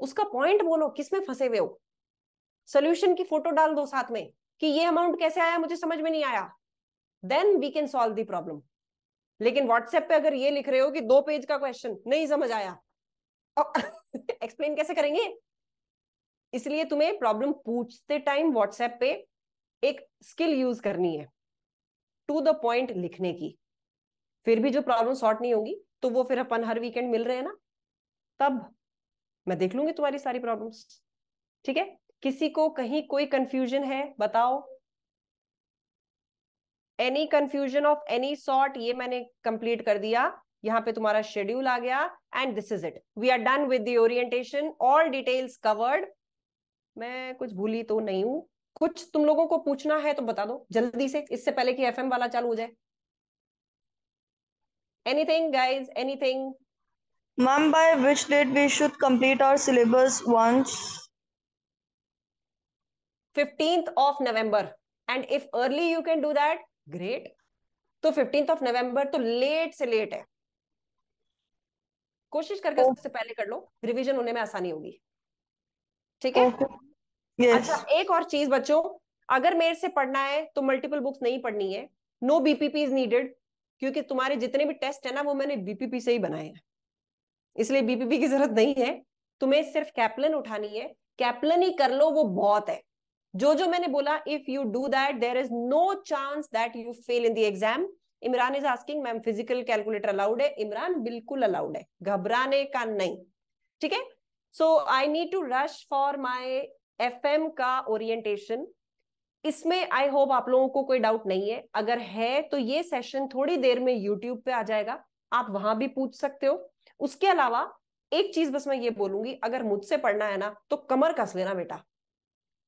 उसका पॉइंट बोलो किसमें फंसे हुए हो सोल्यूशन की फोटो डाल दो साथ में कि ये अमाउंट कैसे आया मुझे समझ में नहीं आया then we can solve the problem लेकिन व्हाट्सएप पे अगर ये लिख रहे हो कि दो पेज का क्वेश्चन नहीं समझ आया एक्सप्लेन [laughs] कैसे करेंगे इसलिए तुम्हें प्रॉब्लम पूछते टाइम व्हाट्सएप पे एक स्किल यूज करनी है टू द पॉइंट लिखने की फिर भी जो प्रॉब्लम सॉर्ट नहीं होगी तो वो फिर अपन हर वीकेंड मिल रहे हैं ना तब मैं देख लूंगी तुम्हारी सारी प्रॉब्लम्स ठीक है किसी को कहीं कोई कंफ्यूजन है बताओ any confusion of any sort ये मैंने कंप्लीट कर दिया यहाँ पे तुम्हारा शेड्यूल आ गया and this is it we are done with orientation all details covered मैं कुछ भूली तो नहीं हूं कुछ तुम लोगों को पूछना है तो बता दो जल्दी से इससे पहले कि एफएम वाला चालू हो जाए anything guys anything ma'am by which date we should complete our syllabus once fifteenth of November and if early you can do that great तो फिफ्टींथ ऑफ नवंबर तो लेट से लेट है कोशिश करके उससे पहले कर लो रिविजन होने में आसानी होगी ठीक है yes. अच्छा एक और चीज बच्चों अगर मेरे से पढ़ना है तो मल्टीपल बुक्स नहीं पढ़नी है नो बीपीपी इज नीडेड क्योंकि तुम्हारे जितने भी टेस्ट है ना वो मैंने बीपीपी से ही बनाए हैं इसलिए बीपीपी की जरूरत नहीं है तुम्हें सिर्फ कैप्लन उठानी है कैप्लन ही कर लो वो बहुत है जो जो मैंने बोला if you do that there is no chance that you fail in the exam Imran is asking ma'am physical calculator allowed है इमरान बिल्कुल अलाउड है घबराने का नहीं ठीक है so I need to rush for my F का ओरिएंटेशन इसमें आई होप आप लोगों को कोई डाउट नहीं है अगर है तो ये सेशन थोड़ी देर में यूट्यूब पे आ जाएगा आप वहां भी पूछ सकते हो उसके अलावा एक चीज बस मैं ये बोलूंगी अगर मुझसे पढ़ना है ना तो कमर कस लेना बेटा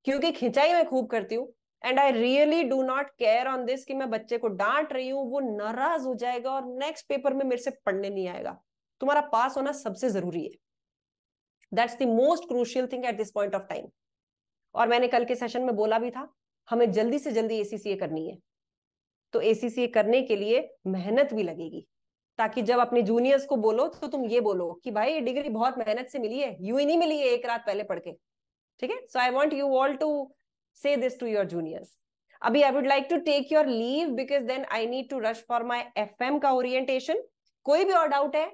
क्योंकि खिंचाई मैं खूब करती हूँ and I really do not care on this कि मैं बच्चे को डांट रही हूँ वो नाराज हो जाएगा और नेक्स्ट पेपर में मेरे से पढ़ने नहीं आएगा तुम्हारा पास होना सबसे जरूरी है that's the most crucial thing at this point of time और मैंने कल के सेशन में बोला भी था हमें जल्दी से जल्दी एसीसीए करनी है तो एसीसीए करने के लिए मेहनत भी लगेगी ताकि जब अपने जूनियर्स को बोलो तो तुम ये बोलो कि भाई ये डिग्री बहुत मेहनत से मिली है यू ही नहीं मिली है एक रात पहले पढ़ के ठीक है so I want you all to say this to your juniors abhi i would like to take your leave because then i need to rush for my fm ka orientation koi bhi और doubt hai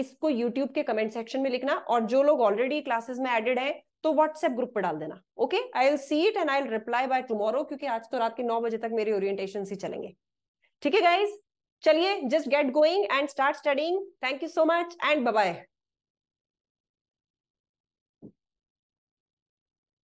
इसको YouTube के comment section में लिखना और जो लोग already classes में added हैं तो व्हाट्सएप ग्रुप पर डाल देना okay I will see it and I will reply by tomorrow क्योंकि आज तो रात के नौ बजे तक मेरे ओरिएंटेशन ही चलेंगे ठीक है गाइज चलिए just get going and start studying thank you so much and bye